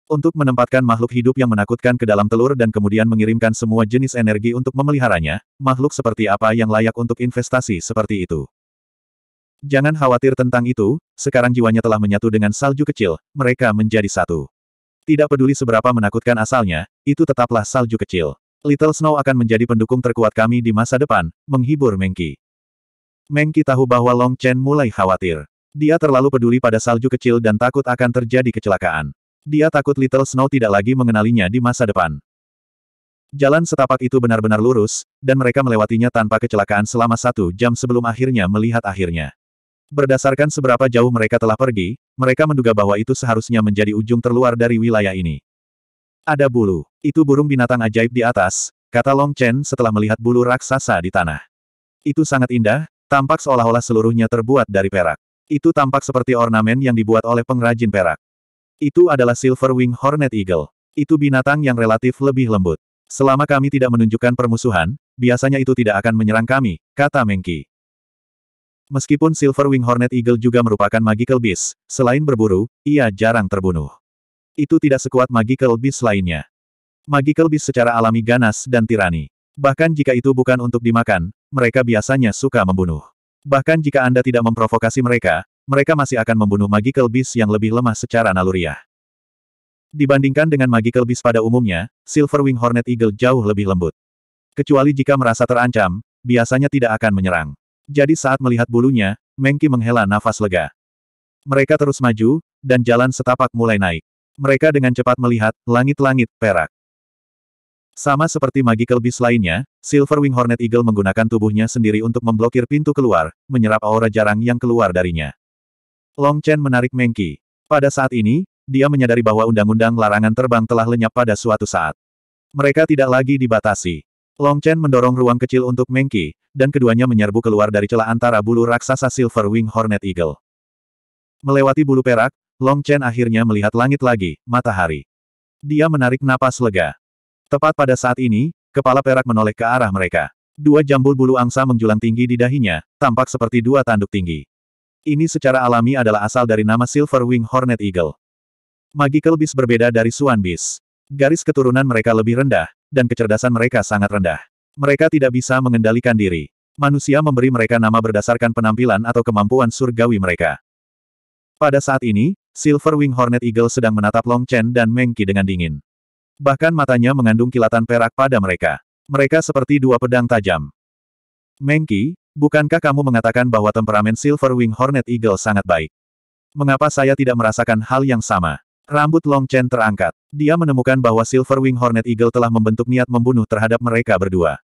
Untuk menempatkan makhluk hidup yang menakutkan ke dalam telur dan kemudian mengirimkan semua jenis energi untuk memeliharanya, makhluk seperti apa yang layak untuk investasi seperti itu. Jangan khawatir tentang itu, sekarang jiwanya telah menyatu dengan salju kecil, mereka menjadi satu. Tidak peduli seberapa menakutkan asalnya, itu tetaplah salju kecil. Little Snow akan menjadi pendukung terkuat kami di masa depan, menghibur Mengki. Mengki tahu bahwa Long Chen mulai khawatir. Dia terlalu peduli pada salju kecil dan takut akan terjadi kecelakaan. Dia takut Little Snow tidak lagi mengenalinya di masa depan. Jalan setapak itu benar-benar lurus, dan mereka melewatinya tanpa kecelakaan selama satu jam sebelum akhirnya melihat akhirnya. Berdasarkan seberapa jauh mereka telah pergi, mereka menduga bahwa itu seharusnya menjadi ujung terluar dari wilayah ini. Ada bulu. Itu burung binatang ajaib di atas, kata Long Chen setelah melihat bulu raksasa di tanah. Itu sangat indah, tampak seolah-olah seluruhnya terbuat dari perak. Itu tampak seperti ornamen yang dibuat oleh pengrajin perak. Itu adalah Silver Wing Hornet Eagle. Itu binatang yang relatif lebih lembut. Selama kami tidak menunjukkan permusuhan, biasanya itu tidak akan menyerang kami, kata Mengki. Meskipun Silverwing Hornet Eagle juga merupakan magical beast, selain berburu, ia jarang terbunuh. Itu tidak sekuat magical beast lainnya. Magical beast secara alami ganas dan tirani. Bahkan jika itu bukan untuk dimakan, mereka biasanya suka membunuh. Bahkan jika Anda tidak memprovokasi mereka, mereka masih akan membunuh magical beast yang lebih lemah secara naluriah. Dibandingkan dengan magical beast pada umumnya, Silverwing Hornet Eagle jauh lebih lembut. Kecuali jika merasa terancam, biasanya tidak akan menyerang. Jadi saat melihat bulunya, Mengki menghela nafas lega. Mereka terus maju, dan jalan setapak mulai naik. Mereka dengan cepat melihat langit-langit perak. Sama seperti magical beast lainnya, Silver Wing Hornet Eagle menggunakan tubuhnya sendiri untuk memblokir pintu keluar, menyerap aura jarang yang keluar darinya. Long Chen menarik Mengki. Pada saat ini, dia menyadari bahwa undang-undang larangan terbang telah lenyap pada suatu saat. Mereka tidak lagi dibatasi. Long Chen mendorong ruang kecil untuk Mengki, dan keduanya menyerbu keluar dari celah antara bulu raksasa Silver Wing Hornet Eagle. Melewati bulu perak, Long Chen akhirnya melihat langit lagi, matahari. Dia menarik napas lega. Tepat pada saat ini, kepala perak menoleh ke arah mereka. Dua jambul bulu angsa menjulang tinggi di dahinya, tampak seperti dua tanduk tinggi. Ini secara alami adalah asal dari nama Silver Wing Hornet Eagle. Magical Beast berbeda dari Swan Beast. Garis keturunan mereka lebih rendah, dan kecerdasan mereka sangat rendah. Mereka tidak bisa mengendalikan diri. Manusia memberi mereka nama berdasarkan penampilan atau kemampuan surgawi mereka. Pada saat ini, Silver Wing Hornet Eagle sedang menatap Long Chen dan Meng Qi dengan dingin. Bahkan matanya mengandung kilatan perak pada mereka. Mereka seperti dua pedang tajam. Meng Qi, bukankah kamu mengatakan bahwa temperamen Silver Wing Hornet Eagle sangat baik? Mengapa saya tidak merasakan hal yang sama? Rambut Long Chen terangkat. Dia menemukan bahwa Silverwing Hornet Eagle telah membentuk niat membunuh terhadap mereka berdua.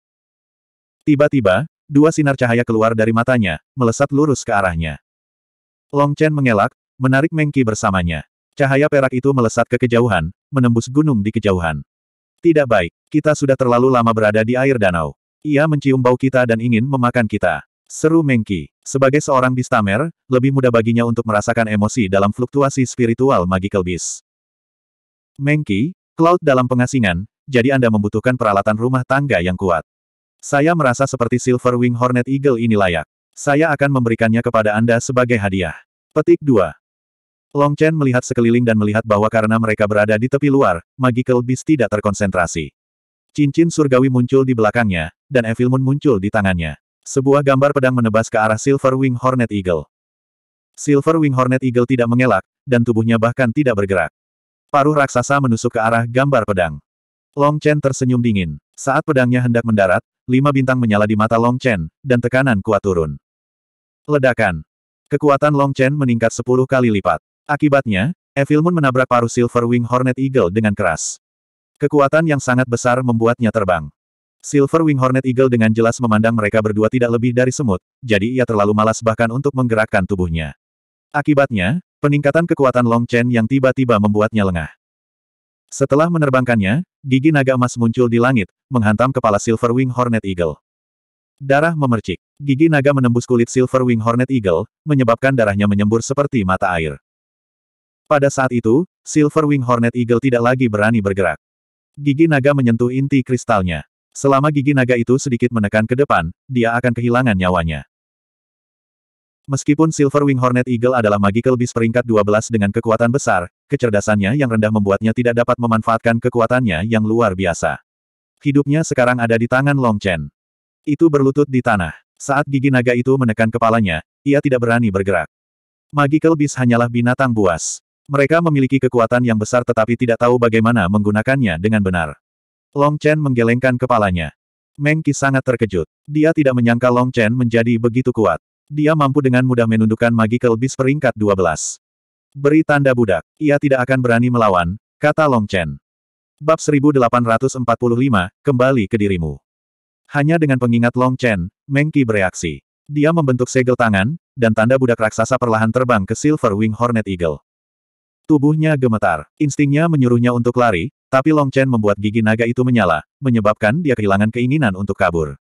Tiba-tiba, dua sinar cahaya keluar dari matanya, melesat lurus ke arahnya. Long Chen mengelak, menarik Mengki bersamanya. Cahaya perak itu melesat ke kejauhan, menembus gunung di kejauhan. Tidak baik, kita sudah terlalu lama berada di air danau. Ia mencium bau kita dan ingin memakan kita. Seru Mengki. Sebagai seorang Bistamer, lebih mudah baginya untuk merasakan emosi dalam fluktuasi spiritual Magical Beast. Mengki, Cloud dalam pengasingan, jadi Anda membutuhkan peralatan rumah tangga yang kuat. Saya merasa seperti Silver Wing Hornet Eagle ini layak. Saya akan memberikannya kepada Anda sebagai hadiah. Petik 2. Long Chen melihat sekeliling dan melihat bahwa karena mereka berada di tepi luar, Magical Beast tidak terkonsentrasi. Cincin surgawi muncul di belakangnya, dan Evil Moon muncul di tangannya. Sebuah gambar pedang menebas ke arah Silver Wing Hornet Eagle. Silver Wing Hornet Eagle tidak mengelak, dan tubuhnya bahkan tidak bergerak. Paruh raksasa menusuk ke arah gambar pedang. Long Chen tersenyum dingin. Saat pedangnya hendak mendarat, lima bintang menyala di mata Long Chen, dan tekanan kuat turun. Ledakan. Kekuatan Long Chen meningkat sepuluh kali lipat. Akibatnya, Evil Moon menabrak paruh Silver Wing Hornet Eagle dengan keras. Kekuatan yang sangat besar membuatnya terbang. Silver Wing Hornet Eagle dengan jelas memandang mereka berdua tidak lebih dari semut, jadi ia terlalu malas bahkan untuk menggerakkan tubuhnya. Akibatnya, peningkatan kekuatan Long Chen yang tiba-tiba membuatnya lengah. Setelah menerbangkannya, gigi naga emas muncul di langit, menghantam kepala Silver Wing Hornet Eagle. Darah memercik. Gigi naga menembus kulit Silver Wing Hornet Eagle, menyebabkan darahnya menyembur seperti mata air. Pada saat itu, Silver Wing Hornet Eagle tidak lagi berani bergerak. Gigi naga menyentuh inti kristalnya. Selama gigi naga itu sedikit menekan ke depan, dia akan kehilangan nyawanya. Meskipun Silver Wing Hornet Eagle adalah magical beast peringkat 12 dengan kekuatan besar, kecerdasannya yang rendah membuatnya tidak dapat memanfaatkan kekuatannya yang luar biasa. Hidupnya sekarang ada di tangan Long Chen. Itu berlutut di tanah. Saat gigi naga itu menekan kepalanya, ia tidak berani bergerak. Magical beast hanyalah binatang buas. Mereka memiliki kekuatan yang besar tetapi tidak tahu bagaimana menggunakannya dengan benar. Long Chen menggelengkan kepalanya. Meng Qi sangat terkejut. Dia tidak menyangka Long Chen menjadi begitu kuat. Dia mampu dengan mudah menundukkan Magical Beast peringkat 12. Beri tanda budak, ia tidak akan berani melawan, kata Long Chen. Bab 1845, kembali ke dirimu. Hanya dengan pengingat Long Chen, Meng Qi bereaksi. Dia membentuk segel tangan, dan tanda budak raksasa perlahan terbang ke Silver Wing Hornet Eagle. Tubuhnya gemetar, instingnya menyuruhnya untuk lari, tapi Long Chen membuat gigi naga itu menyala, menyebabkan dia kehilangan keinginan untuk kabur.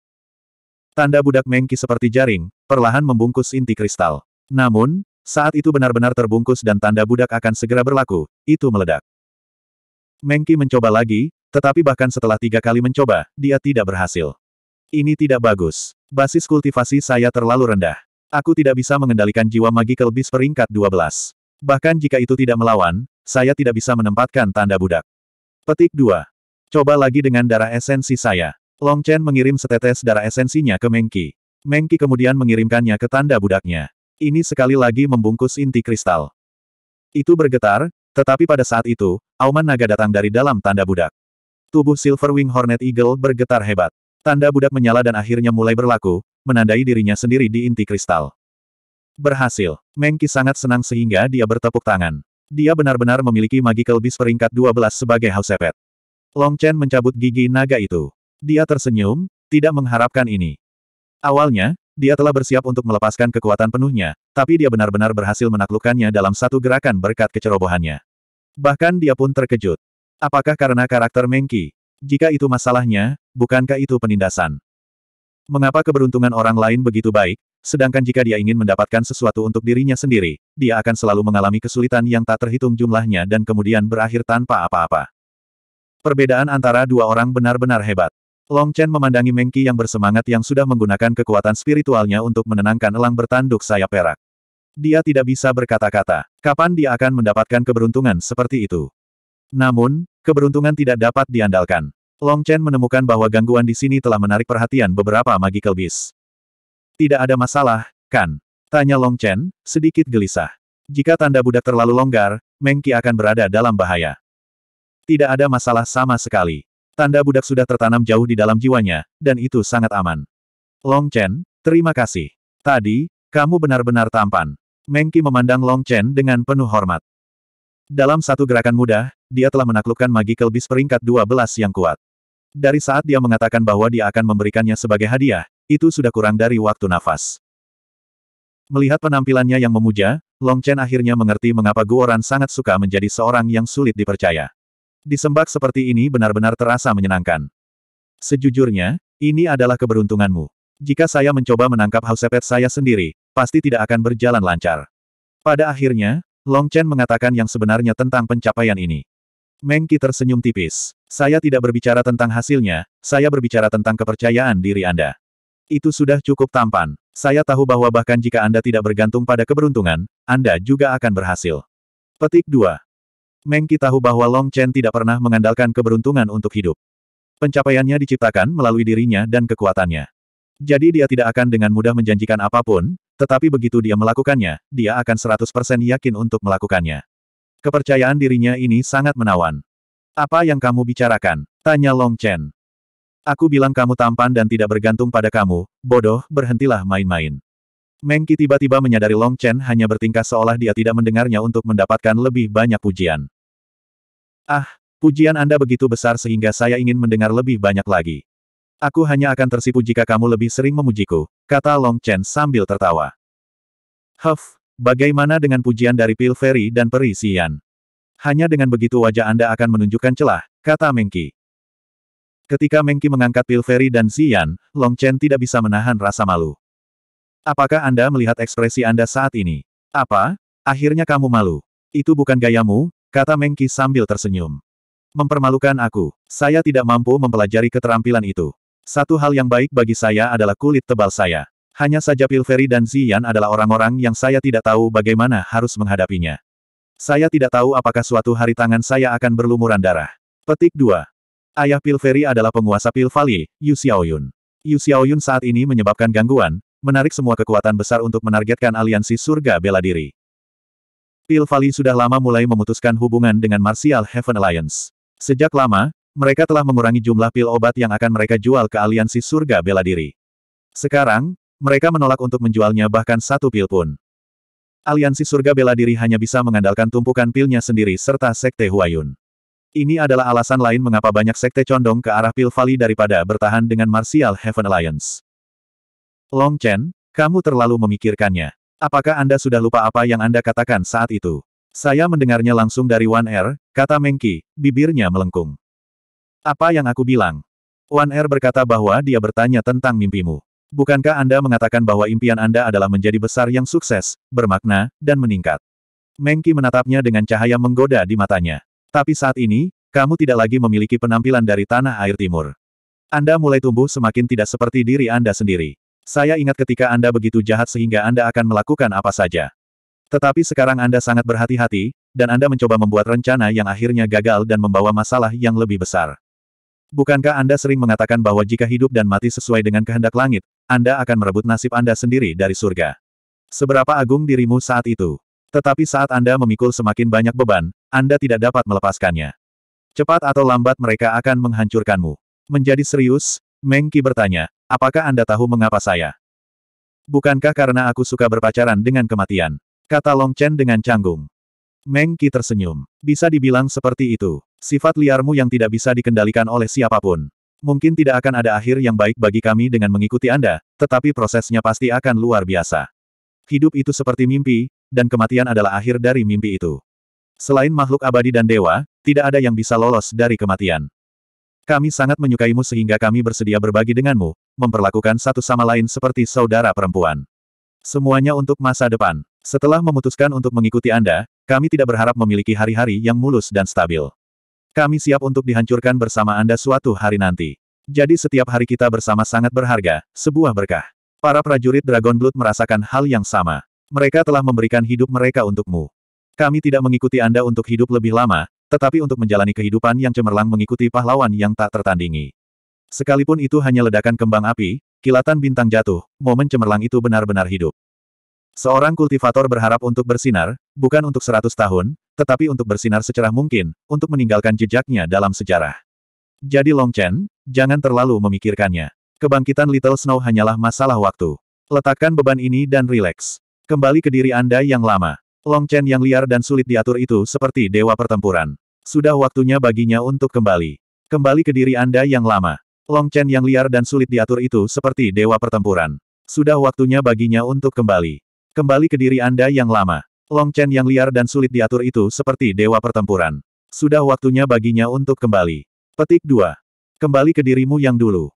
Tanda budak Mengki seperti jaring, perlahan membungkus inti kristal. Namun, saat itu benar-benar terbungkus dan tanda budak akan segera berlaku, itu meledak. Mengki mencoba lagi, tetapi bahkan setelah tiga kali mencoba, dia tidak berhasil. Ini tidak bagus. Basis kultivasi saya terlalu rendah. Aku tidak bisa mengendalikan jiwa magical lebih peringkat 12. Bahkan jika itu tidak melawan, saya tidak bisa menempatkan tanda budak. Petik 2. Coba lagi dengan darah esensi saya. Long Chen mengirim setetes darah esensinya ke Mengki. Mengki kemudian mengirimkannya ke tanda budaknya. Ini sekali lagi membungkus inti kristal. Itu bergetar, tetapi pada saat itu, auman naga datang dari dalam tanda budak. Tubuh Silverwing Hornet Eagle bergetar hebat. Tanda budak menyala dan akhirnya mulai berlaku, menandai dirinya sendiri di inti kristal. Berhasil. Mengki sangat senang sehingga dia bertepuk tangan. Dia benar-benar memiliki magical beast peringkat 12 sebagai House Hausepet. Long Chen mencabut gigi naga itu. Dia tersenyum, tidak mengharapkan ini. Awalnya, dia telah bersiap untuk melepaskan kekuatan penuhnya, tapi dia benar-benar berhasil menaklukkannya dalam satu gerakan berkat kecerobohannya. Bahkan dia pun terkejut. Apakah karena karakter Mengki? Jika itu masalahnya, bukankah itu penindasan? Mengapa keberuntungan orang lain begitu baik, Sedangkan jika dia ingin mendapatkan sesuatu untuk dirinya sendiri, dia akan selalu mengalami kesulitan yang tak terhitung jumlahnya dan kemudian berakhir tanpa apa-apa. Perbedaan antara dua orang benar-benar hebat. Long Chen memandangi Mengki yang bersemangat yang sudah menggunakan kekuatan spiritualnya untuk menenangkan elang bertanduk sayap perak. Dia tidak bisa berkata-kata, kapan dia akan mendapatkan keberuntungan seperti itu. Namun, keberuntungan tidak dapat diandalkan. Long Chen menemukan bahwa gangguan di sini telah menarik perhatian beberapa magical beast. Tidak ada masalah, kan? Tanya Long Chen, sedikit gelisah. Jika tanda budak terlalu longgar, Mengki akan berada dalam bahaya. Tidak ada masalah sama sekali. Tanda budak sudah tertanam jauh di dalam jiwanya, dan itu sangat aman. Long Chen, terima kasih. Tadi, kamu benar-benar tampan. Mengki memandang Long Chen dengan penuh hormat. Dalam satu gerakan mudah, dia telah menaklukkan Magical Beast peringkat 12 yang kuat. Dari saat dia mengatakan bahwa dia akan memberikannya sebagai hadiah, itu sudah kurang dari waktu nafas. Melihat penampilannya yang memuja, Long Chen akhirnya mengerti mengapa Guoran sangat suka menjadi seorang yang sulit dipercaya. Disembak seperti ini benar-benar terasa menyenangkan. Sejujurnya, ini adalah keberuntunganmu. Jika saya mencoba menangkap Hausepet saya sendiri, pasti tidak akan berjalan lancar. Pada akhirnya, Long Chen mengatakan yang sebenarnya tentang pencapaian ini. Mengki tersenyum tipis. Saya tidak berbicara tentang hasilnya, saya berbicara tentang kepercayaan diri Anda. Itu sudah cukup tampan. Saya tahu bahwa bahkan jika Anda tidak bergantung pada keberuntungan, Anda juga akan berhasil. Petik 2. Mengki tahu bahwa Long Chen tidak pernah mengandalkan keberuntungan untuk hidup. Pencapaiannya diciptakan melalui dirinya dan kekuatannya. Jadi dia tidak akan dengan mudah menjanjikan apapun, tetapi begitu dia melakukannya, dia akan 100% yakin untuk melakukannya. Kepercayaan dirinya ini sangat menawan. Apa yang kamu bicarakan? Tanya Long Chen. Aku bilang kamu tampan dan tidak bergantung pada kamu, bodoh, berhentilah main-main. Mengki tiba-tiba menyadari Long Chen hanya bertingkah seolah dia tidak mendengarnya untuk mendapatkan lebih banyak pujian. Ah, pujian Anda begitu besar sehingga saya ingin mendengar lebih banyak lagi. Aku hanya akan tersipu jika kamu lebih sering memujiku, kata Long Chen sambil tertawa. Huff, bagaimana dengan pujian dari Pil Ferry dan Peri Xian? Hanya dengan begitu wajah Anda akan menunjukkan celah, kata Mengki. Ketika Mengki mengangkat Pilferi dan Xian, Long Chen tidak bisa menahan rasa malu. Apakah Anda melihat ekspresi Anda saat ini? Apa? Akhirnya kamu malu. Itu bukan gayamu, kata Mengki sambil tersenyum. Mempermalukan aku. Saya tidak mampu mempelajari keterampilan itu. Satu hal yang baik bagi saya adalah kulit tebal saya. Hanya saja Pilferi dan Xian adalah orang-orang yang saya tidak tahu bagaimana harus menghadapinya. Saya tidak tahu apakah suatu hari tangan saya akan berlumuran darah. Petik 2. Ayah Pilferi adalah penguasa Pil Valley, Yu Xiaoyun. Yu Xiaoyun saat ini menyebabkan gangguan, menarik semua kekuatan besar untuk menargetkan aliansi surga bela diri. Pil Valley sudah lama mulai memutuskan hubungan dengan Martial Heaven Alliance. Sejak lama, mereka telah mengurangi jumlah pil obat yang akan mereka jual ke aliansi surga bela diri. Sekarang, mereka menolak untuk menjualnya bahkan satu pil pun. Aliansi surga bela diri hanya bisa mengandalkan tumpukan pilnya sendiri serta sekte Huayun. Ini adalah alasan lain mengapa banyak sekte condong ke arah Pil Valley daripada bertahan dengan Martial Heaven Alliance. Long Chen, kamu terlalu memikirkannya. Apakah Anda sudah lupa apa yang Anda katakan saat itu? Saya mendengarnya langsung dari Wan Er, kata Mengki, bibirnya melengkung. Apa yang aku bilang? Wan Er berkata bahwa dia bertanya tentang mimpimu. Bukankah Anda mengatakan bahwa impian Anda adalah menjadi besar yang sukses, bermakna, dan meningkat? Mengki menatapnya dengan cahaya menggoda di matanya. Tapi saat ini, kamu tidak lagi memiliki penampilan dari tanah air timur. Anda mulai tumbuh semakin tidak seperti diri Anda sendiri. Saya ingat ketika Anda begitu jahat sehingga Anda akan melakukan apa saja. Tetapi sekarang Anda sangat berhati-hati, dan Anda mencoba membuat rencana yang akhirnya gagal dan membawa masalah yang lebih besar. Bukankah Anda sering mengatakan bahwa jika hidup dan mati sesuai dengan kehendak langit, Anda akan merebut nasib Anda sendiri dari surga? Seberapa agung dirimu saat itu? Tetapi saat Anda memikul semakin banyak beban, Anda tidak dapat melepaskannya. Cepat atau lambat mereka akan menghancurkanmu. Menjadi serius, Mengki bertanya, apakah Anda tahu mengapa saya? Bukankah karena aku suka berpacaran dengan kematian? Kata Long Chen dengan canggung. Mengki tersenyum. Bisa dibilang seperti itu. Sifat liarmu yang tidak bisa dikendalikan oleh siapapun. Mungkin tidak akan ada akhir yang baik bagi kami dengan mengikuti Anda, tetapi prosesnya pasti akan luar biasa. Hidup itu seperti mimpi, dan kematian adalah akhir dari mimpi itu. Selain makhluk abadi dan dewa, tidak ada yang bisa lolos dari kematian. Kami sangat menyukaimu sehingga kami bersedia berbagi denganmu, memperlakukan satu sama lain seperti saudara perempuan. Semuanya untuk masa depan. Setelah memutuskan untuk mengikuti Anda, kami tidak berharap memiliki hari-hari yang mulus dan stabil. Kami siap untuk dihancurkan bersama Anda suatu hari nanti. Jadi setiap hari kita bersama sangat berharga, sebuah berkah. Para prajurit Dragon Blood merasakan hal yang sama. Mereka telah memberikan hidup mereka untukmu. Kami tidak mengikuti Anda untuk hidup lebih lama, tetapi untuk menjalani kehidupan yang cemerlang mengikuti pahlawan yang tak tertandingi. Sekalipun itu hanya ledakan kembang api, kilatan bintang jatuh, momen cemerlang itu benar-benar hidup. Seorang kultivator berharap untuk bersinar, bukan untuk seratus tahun, tetapi untuk bersinar secerah mungkin, untuk meninggalkan jejaknya dalam sejarah. Jadi Long Chen, jangan terlalu memikirkannya. Kebangkitan Little Snow hanyalah masalah waktu. Letakkan beban ini dan rileks. Kembali ke diri Anda yang lama. Long Chen yang liar dan sulit diatur itu seperti dewa pertempuran. Sudah waktunya baginya untuk kembali. Kembali ke diri Anda yang lama. Long Chen yang liar dan sulit diatur itu seperti dewa pertempuran. Sudah waktunya baginya untuk kembali. Kembali ke diri Anda yang lama. Long Chen yang liar dan sulit diatur itu seperti dewa pertempuran. Sudah waktunya baginya untuk kembali. Petik 2. Kembali ke dirimu yang dulu.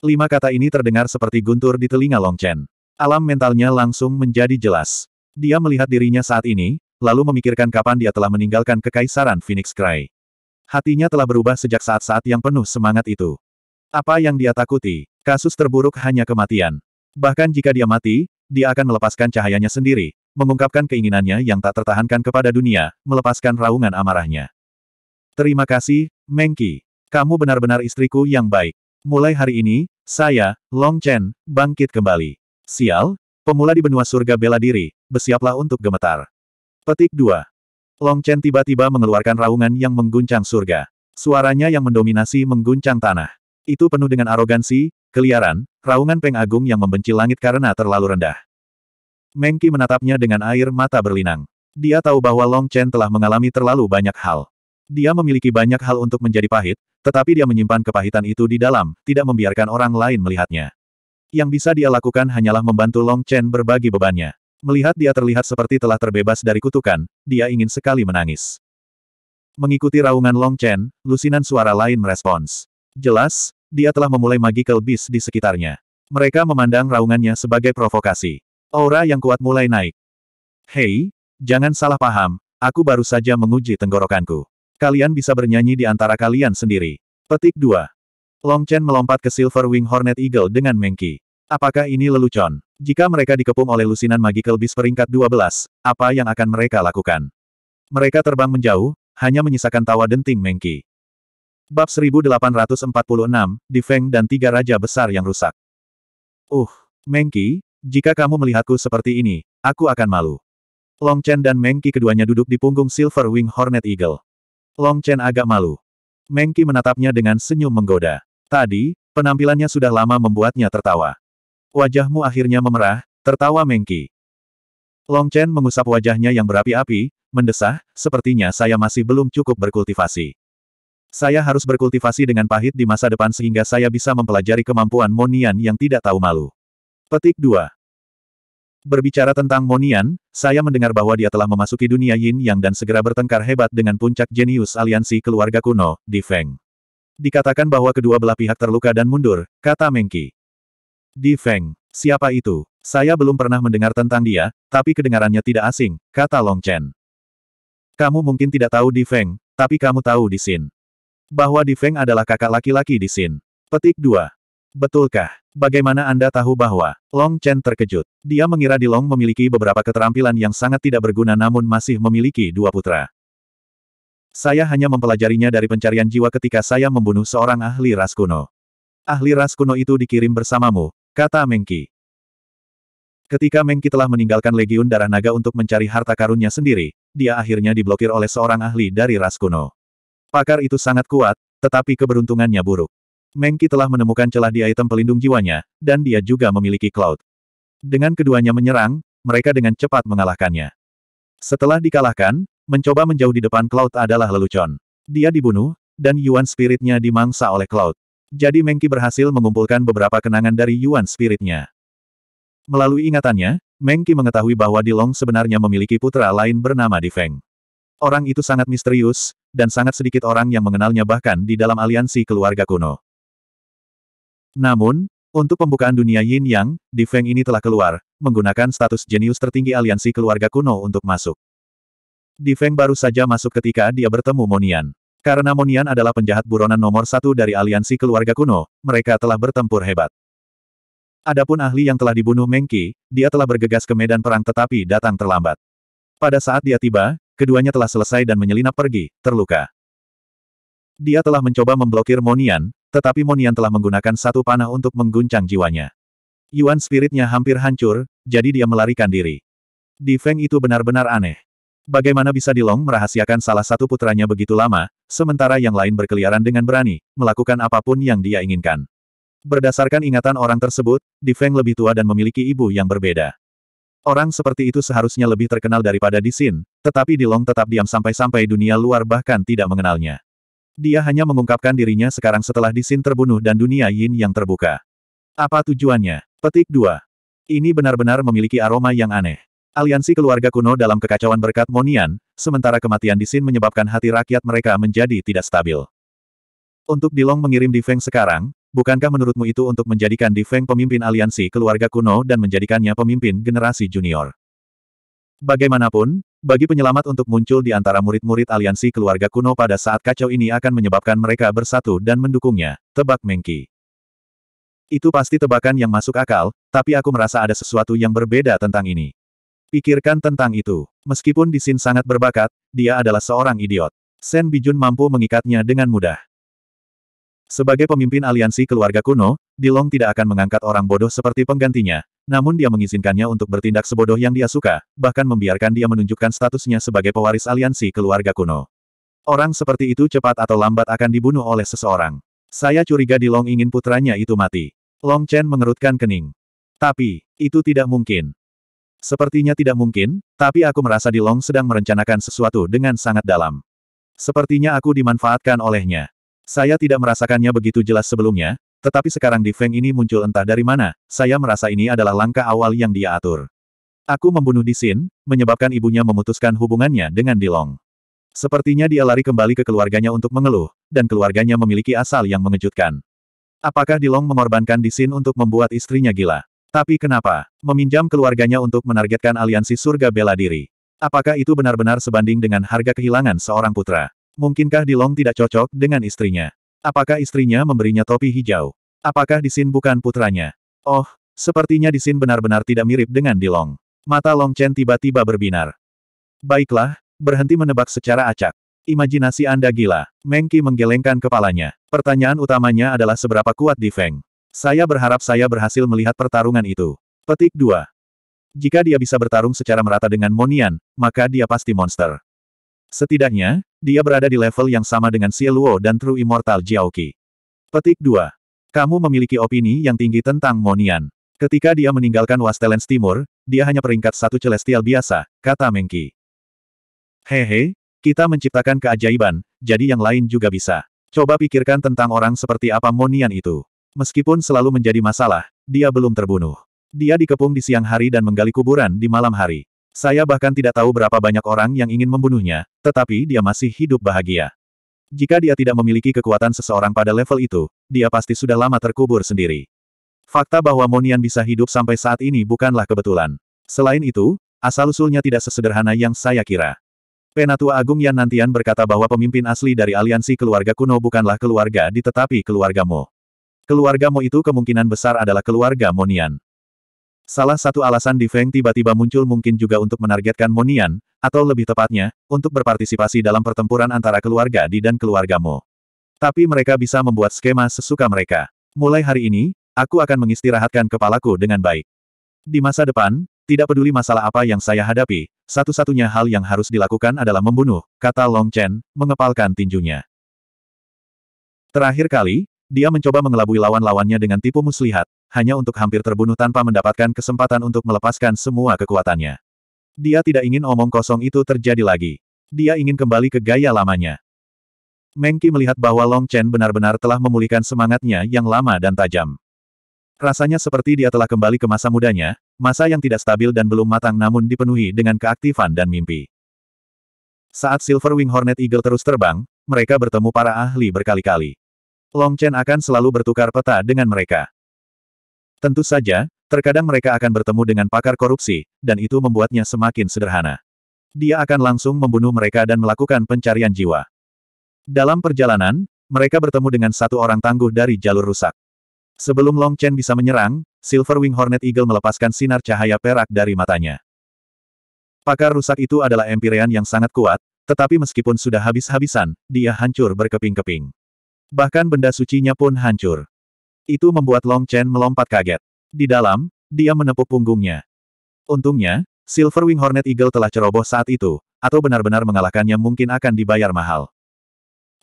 Lima kata ini terdengar seperti guntur di telinga Long Chen. Alam mentalnya langsung menjadi jelas. Dia melihat dirinya saat ini, lalu memikirkan kapan dia telah meninggalkan kekaisaran Phoenix Cry. Hatinya telah berubah sejak saat-saat yang penuh semangat itu. Apa yang dia takuti? Kasus terburuk hanya kematian. Bahkan jika dia mati, dia akan melepaskan cahayanya sendiri, mengungkapkan keinginannya yang tak tertahankan kepada dunia, melepaskan raungan amarahnya. Terima kasih, Mengki. Kamu benar-benar istriku yang baik. Mulai hari ini, saya, Long Chen, bangkit kembali. Sial, pemula di benua surga bela diri, bersiaplah untuk gemetar. Petik 2. Long Chen tiba-tiba mengeluarkan raungan yang mengguncang surga. Suaranya yang mendominasi mengguncang tanah. Itu penuh dengan arogansi, keliaran, raungan Peng Agung yang membenci langit karena terlalu rendah. Mengki menatapnya dengan air mata berlinang. Dia tahu bahwa Long Chen telah mengalami terlalu banyak hal. Dia memiliki banyak hal untuk menjadi pahit, tetapi dia menyimpan kepahitan itu di dalam, tidak membiarkan orang lain melihatnya. Yang bisa dia lakukan hanyalah membantu Long Chen berbagi bebannya. Melihat dia terlihat seperti telah terbebas dari kutukan, dia ingin sekali menangis. Mengikuti raungan Long Chen, lusinan suara lain merespons. Jelas, dia telah memulai magical beast di sekitarnya. Mereka memandang raungannya sebagai provokasi. Aura yang kuat mulai naik. Hei, jangan salah paham, aku baru saja menguji tenggorokanku. Kalian bisa bernyanyi di antara kalian sendiri. Petik 2. Long Chen melompat ke Silver Wing Hornet Eagle dengan Mengki. Apakah ini lelucon? Jika mereka dikepung oleh lusinan magical Beast peringkat 12, apa yang akan mereka lakukan? Mereka terbang menjauh, hanya menyisakan tawa denting Mengki. Bab 1846, di Feng dan tiga raja besar yang rusak. Uh, Mengki, jika kamu melihatku seperti ini, aku akan malu. Long Chen dan Mengki keduanya duduk di punggung Silver Wing Hornet Eagle. Long Chen agak malu. Mengki menatapnya dengan senyum menggoda. Tadi, penampilannya sudah lama membuatnya tertawa. Wajahmu akhirnya memerah, tertawa Mengki. Long Chen mengusap wajahnya yang berapi-api, mendesah, sepertinya saya masih belum cukup berkultivasi. Saya harus berkultivasi dengan pahit di masa depan sehingga saya bisa mempelajari kemampuan Monian yang tidak tahu malu. Petik 2. Berbicara tentang Monian, saya mendengar bahwa dia telah memasuki dunia Yin Yang dan segera bertengkar hebat dengan puncak jenius aliansi keluarga kuno, di Feng dikatakan bahwa kedua belah pihak terluka dan mundur, kata Mengki. Di Feng, siapa itu? Saya belum pernah mendengar tentang dia, tapi kedengarannya tidak asing, kata Long Chen. Kamu mungkin tidak tahu Di Feng, tapi kamu tahu di Sin. Bahwa Di Feng adalah kakak laki-laki di Sin. Petik 2. Betulkah? Bagaimana Anda tahu bahwa Long Chen terkejut? Dia mengira Di Long memiliki beberapa keterampilan yang sangat tidak berguna namun masih memiliki dua putra. Saya hanya mempelajarinya dari pencarian jiwa ketika saya membunuh seorang ahli ras kuno. Ahli ras kuno itu dikirim bersamamu, kata Mengki. Ketika Mengki telah meninggalkan Legiun Darah Naga untuk mencari harta karunnya sendiri, dia akhirnya diblokir oleh seorang ahli dari ras kuno. Pakar itu sangat kuat, tetapi keberuntungannya buruk. Mengki telah menemukan celah di item pelindung jiwanya, dan dia juga memiliki cloud. Dengan keduanya menyerang, mereka dengan cepat mengalahkannya. Setelah dikalahkan, Mencoba menjauh di depan Cloud adalah lelucon. Dia dibunuh, dan Yuan Spiritnya dimangsa oleh Cloud. Jadi Mengki berhasil mengumpulkan beberapa kenangan dari Yuan Spiritnya. Melalui ingatannya, Mengki mengetahui bahwa Dilong sebenarnya memiliki putra lain bernama Feng. Orang itu sangat misterius, dan sangat sedikit orang yang mengenalnya bahkan di dalam aliansi keluarga kuno. Namun, untuk pembukaan dunia Yin Yang, Feng ini telah keluar, menggunakan status jenius tertinggi aliansi keluarga kuno untuk masuk. Di Feng baru saja masuk ketika dia bertemu Monian. Karena Monian adalah penjahat buronan nomor satu dari aliansi keluarga kuno, mereka telah bertempur hebat. Adapun ahli yang telah dibunuh Mengki, dia telah bergegas ke medan perang tetapi datang terlambat. Pada saat dia tiba, keduanya telah selesai dan menyelinap pergi, terluka. Dia telah mencoba memblokir Monian, tetapi Monian telah menggunakan satu panah untuk mengguncang jiwanya. Yuan spiritnya hampir hancur, jadi dia melarikan diri. Di Feng itu benar-benar aneh. Bagaimana bisa Di Long merahasiakan salah satu putranya begitu lama, sementara yang lain berkeliaran dengan berani, melakukan apapun yang dia inginkan. Berdasarkan ingatan orang tersebut, Di Feng lebih tua dan memiliki ibu yang berbeda. Orang seperti itu seharusnya lebih terkenal daripada Di Xin, tetapi Di Long tetap diam sampai-sampai dunia luar bahkan tidak mengenalnya. Dia hanya mengungkapkan dirinya sekarang setelah Di Xin terbunuh dan dunia Yin yang terbuka. Apa tujuannya? Petik 2. Ini benar-benar memiliki aroma yang aneh. Aliansi keluarga kuno dalam kekacauan berkat Monian, sementara kematian di Sin menyebabkan hati rakyat mereka menjadi tidak stabil. Untuk Dilong mengirim di Feng sekarang, bukankah menurutmu itu untuk menjadikan di Feng pemimpin aliansi keluarga kuno dan menjadikannya pemimpin generasi junior? Bagaimanapun, bagi penyelamat untuk muncul di antara murid-murid aliansi keluarga kuno pada saat kacau ini akan menyebabkan mereka bersatu dan mendukungnya, tebak Mengki. Itu pasti tebakan yang masuk akal, tapi aku merasa ada sesuatu yang berbeda tentang ini. Pikirkan tentang itu. Meskipun Di Disin sangat berbakat, dia adalah seorang idiot. Sen Bijun mampu mengikatnya dengan mudah. Sebagai pemimpin aliansi keluarga kuno, Dilong tidak akan mengangkat orang bodoh seperti penggantinya, namun dia mengizinkannya untuk bertindak sebodoh yang dia suka, bahkan membiarkan dia menunjukkan statusnya sebagai pewaris aliansi keluarga kuno. Orang seperti itu cepat atau lambat akan dibunuh oleh seseorang. Saya curiga Dilong ingin putranya itu mati. Long Chen mengerutkan kening. Tapi, itu tidak mungkin. Sepertinya tidak mungkin, tapi aku merasa di Long sedang merencanakan sesuatu dengan sangat dalam. Sepertinya aku dimanfaatkan olehnya. Saya tidak merasakannya begitu jelas sebelumnya, tetapi sekarang di Feng ini muncul entah dari mana, saya merasa ini adalah langkah awal yang dia atur. Aku membunuh Di Disin, menyebabkan ibunya memutuskan hubungannya dengan Di Long. Sepertinya dia lari kembali ke keluarganya untuk mengeluh, dan keluarganya memiliki asal yang mengejutkan. Apakah Dilong mengorbankan Di Disin untuk membuat istrinya gila? Tapi kenapa? Meminjam keluarganya untuk menargetkan aliansi surga bela diri. Apakah itu benar-benar sebanding dengan harga kehilangan seorang putra? Mungkinkah Dilong tidak cocok dengan istrinya? Apakah istrinya memberinya topi hijau? Apakah Disin bukan putranya? Oh, sepertinya Disin benar-benar tidak mirip dengan Dilong. Mata Long Chen tiba-tiba berbinar. Baiklah, berhenti menebak secara acak. Imajinasi Anda gila. Mengki menggelengkan kepalanya. Pertanyaan utamanya adalah seberapa kuat di Feng. Saya berharap saya berhasil melihat pertarungan itu. Petik 2. Jika dia bisa bertarung secara merata dengan Monian, maka dia pasti monster. Setidaknya, dia berada di level yang sama dengan Xieluo dan True Immortal Jiaoqi. Petik 2. Kamu memiliki opini yang tinggi tentang Monian. Ketika dia meninggalkan Wastelens Timur, dia hanya peringkat satu celestial biasa, kata Mengki. Hehe, kita menciptakan keajaiban, jadi yang lain juga bisa. Coba pikirkan tentang orang seperti apa Monian itu. Meskipun selalu menjadi masalah, dia belum terbunuh. Dia dikepung di siang hari dan menggali kuburan di malam hari. Saya bahkan tidak tahu berapa banyak orang yang ingin membunuhnya, tetapi dia masih hidup bahagia. Jika dia tidak memiliki kekuatan seseorang pada level itu, dia pasti sudah lama terkubur sendiri. Fakta bahwa Monian bisa hidup sampai saat ini bukanlah kebetulan. Selain itu, asal-usulnya tidak sesederhana yang saya kira. Penatua Agung Yan Nantian berkata bahwa pemimpin asli dari aliansi keluarga kuno bukanlah keluarga di tetapi keluargamu. Keluarga Mo itu kemungkinan besar adalah keluarga Monian. Salah satu alasan Di Feng tiba-tiba muncul mungkin juga untuk menargetkan Monian, atau lebih tepatnya, untuk berpartisipasi dalam pertempuran antara keluarga Di dan keluarga Mo. Tapi mereka bisa membuat skema sesuka mereka. Mulai hari ini, aku akan mengistirahatkan kepalaku dengan baik. Di masa depan, tidak peduli masalah apa yang saya hadapi, satu-satunya hal yang harus dilakukan adalah membunuh, kata Long Chen, mengepalkan tinjunya. Terakhir kali, dia mencoba mengelabui lawan-lawannya dengan tipu muslihat, hanya untuk hampir terbunuh tanpa mendapatkan kesempatan untuk melepaskan semua kekuatannya. Dia tidak ingin omong kosong itu terjadi lagi. Dia ingin kembali ke gaya lamanya. Mengki melihat bahwa Long Chen benar-benar telah memulihkan semangatnya yang lama dan tajam. Rasanya seperti dia telah kembali ke masa mudanya, masa yang tidak stabil dan belum matang namun dipenuhi dengan keaktifan dan mimpi. Saat Silver Wing Hornet Eagle terus terbang, mereka bertemu para ahli berkali-kali. Long Chen akan selalu bertukar peta dengan mereka. Tentu saja, terkadang mereka akan bertemu dengan pakar korupsi, dan itu membuatnya semakin sederhana. Dia akan langsung membunuh mereka dan melakukan pencarian jiwa. Dalam perjalanan, mereka bertemu dengan satu orang tangguh dari jalur rusak. Sebelum Long Chen bisa menyerang, Silver Wing Hornet Eagle melepaskan sinar cahaya perak dari matanya. Pakar rusak itu adalah Empyrean yang sangat kuat, tetapi meskipun sudah habis-habisan, dia hancur berkeping-keping. Bahkan benda sucinya pun hancur. Itu membuat Long Chen melompat kaget. Di dalam, dia menepuk punggungnya. Untungnya, Silver Wing Hornet Eagle telah ceroboh saat itu, atau benar-benar mengalahkannya mungkin akan dibayar mahal.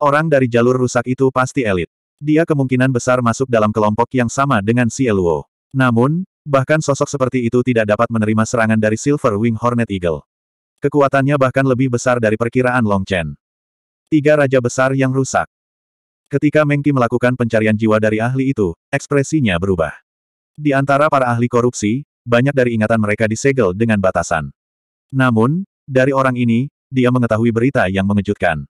Orang dari jalur rusak itu pasti elit. Dia kemungkinan besar masuk dalam kelompok yang sama dengan si Eluo. Namun, bahkan sosok seperti itu tidak dapat menerima serangan dari Silver Wing Hornet Eagle. Kekuatannya bahkan lebih besar dari perkiraan Long Chen. Tiga raja besar yang rusak. Ketika Mengki melakukan pencarian jiwa dari ahli itu, ekspresinya berubah. Di antara para ahli korupsi, banyak dari ingatan mereka disegel dengan batasan. Namun, dari orang ini, dia mengetahui berita yang mengejutkan.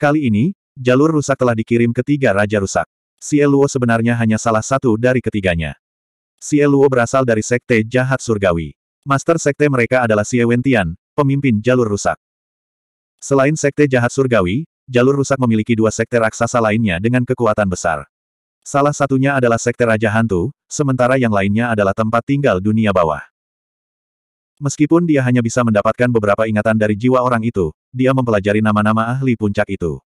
Kali ini, jalur rusak telah dikirim ke tiga raja rusak. Si Eluo sebenarnya hanya salah satu dari ketiganya. Si Eluo berasal dari sekte jahat surgawi. Master sekte mereka adalah Si Ewentian, pemimpin jalur rusak. Selain sekte jahat surgawi, jalur rusak memiliki dua sekte raksasa lainnya dengan kekuatan besar. Salah satunya adalah sekte Raja Hantu, sementara yang lainnya adalah tempat tinggal dunia bawah. Meskipun dia hanya bisa mendapatkan beberapa ingatan dari jiwa orang itu, dia mempelajari nama-nama ahli puncak itu.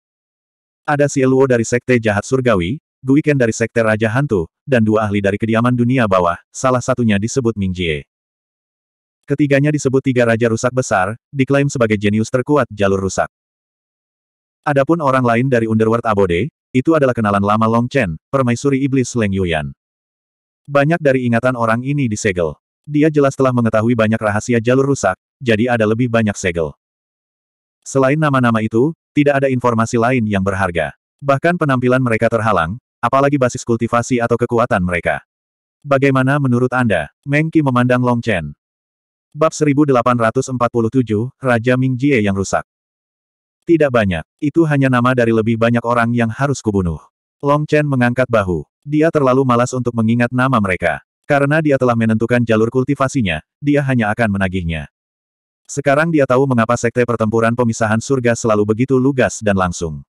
Ada si Luo dari Sekte Jahat Surgawi, Guiken dari Sekte Raja Hantu, dan dua ahli dari kediaman dunia bawah, salah satunya disebut Ming Jie. Ketiganya disebut tiga raja rusak besar, diklaim sebagai jenius terkuat jalur rusak. Adapun orang lain dari Underworld Abode, itu adalah kenalan lama Long Chen, permaisuri iblis Leng Yuyan. Banyak dari ingatan orang ini disegel. Dia jelas telah mengetahui banyak rahasia jalur rusak, jadi ada lebih banyak segel. Selain nama-nama itu, tidak ada informasi lain yang berharga. Bahkan penampilan mereka terhalang, apalagi basis kultivasi atau kekuatan mereka. Bagaimana menurut Anda? Meng Qi memandang Long Chen. Bab 1847, Raja Ming Jie yang rusak. Tidak banyak. Itu hanya nama dari lebih banyak orang yang harus kubunuh. Long Chen mengangkat bahu. Dia terlalu malas untuk mengingat nama mereka. Karena dia telah menentukan jalur kultivasinya, dia hanya akan menagihnya. Sekarang dia tahu mengapa sekte pertempuran pemisahan surga selalu begitu lugas dan langsung.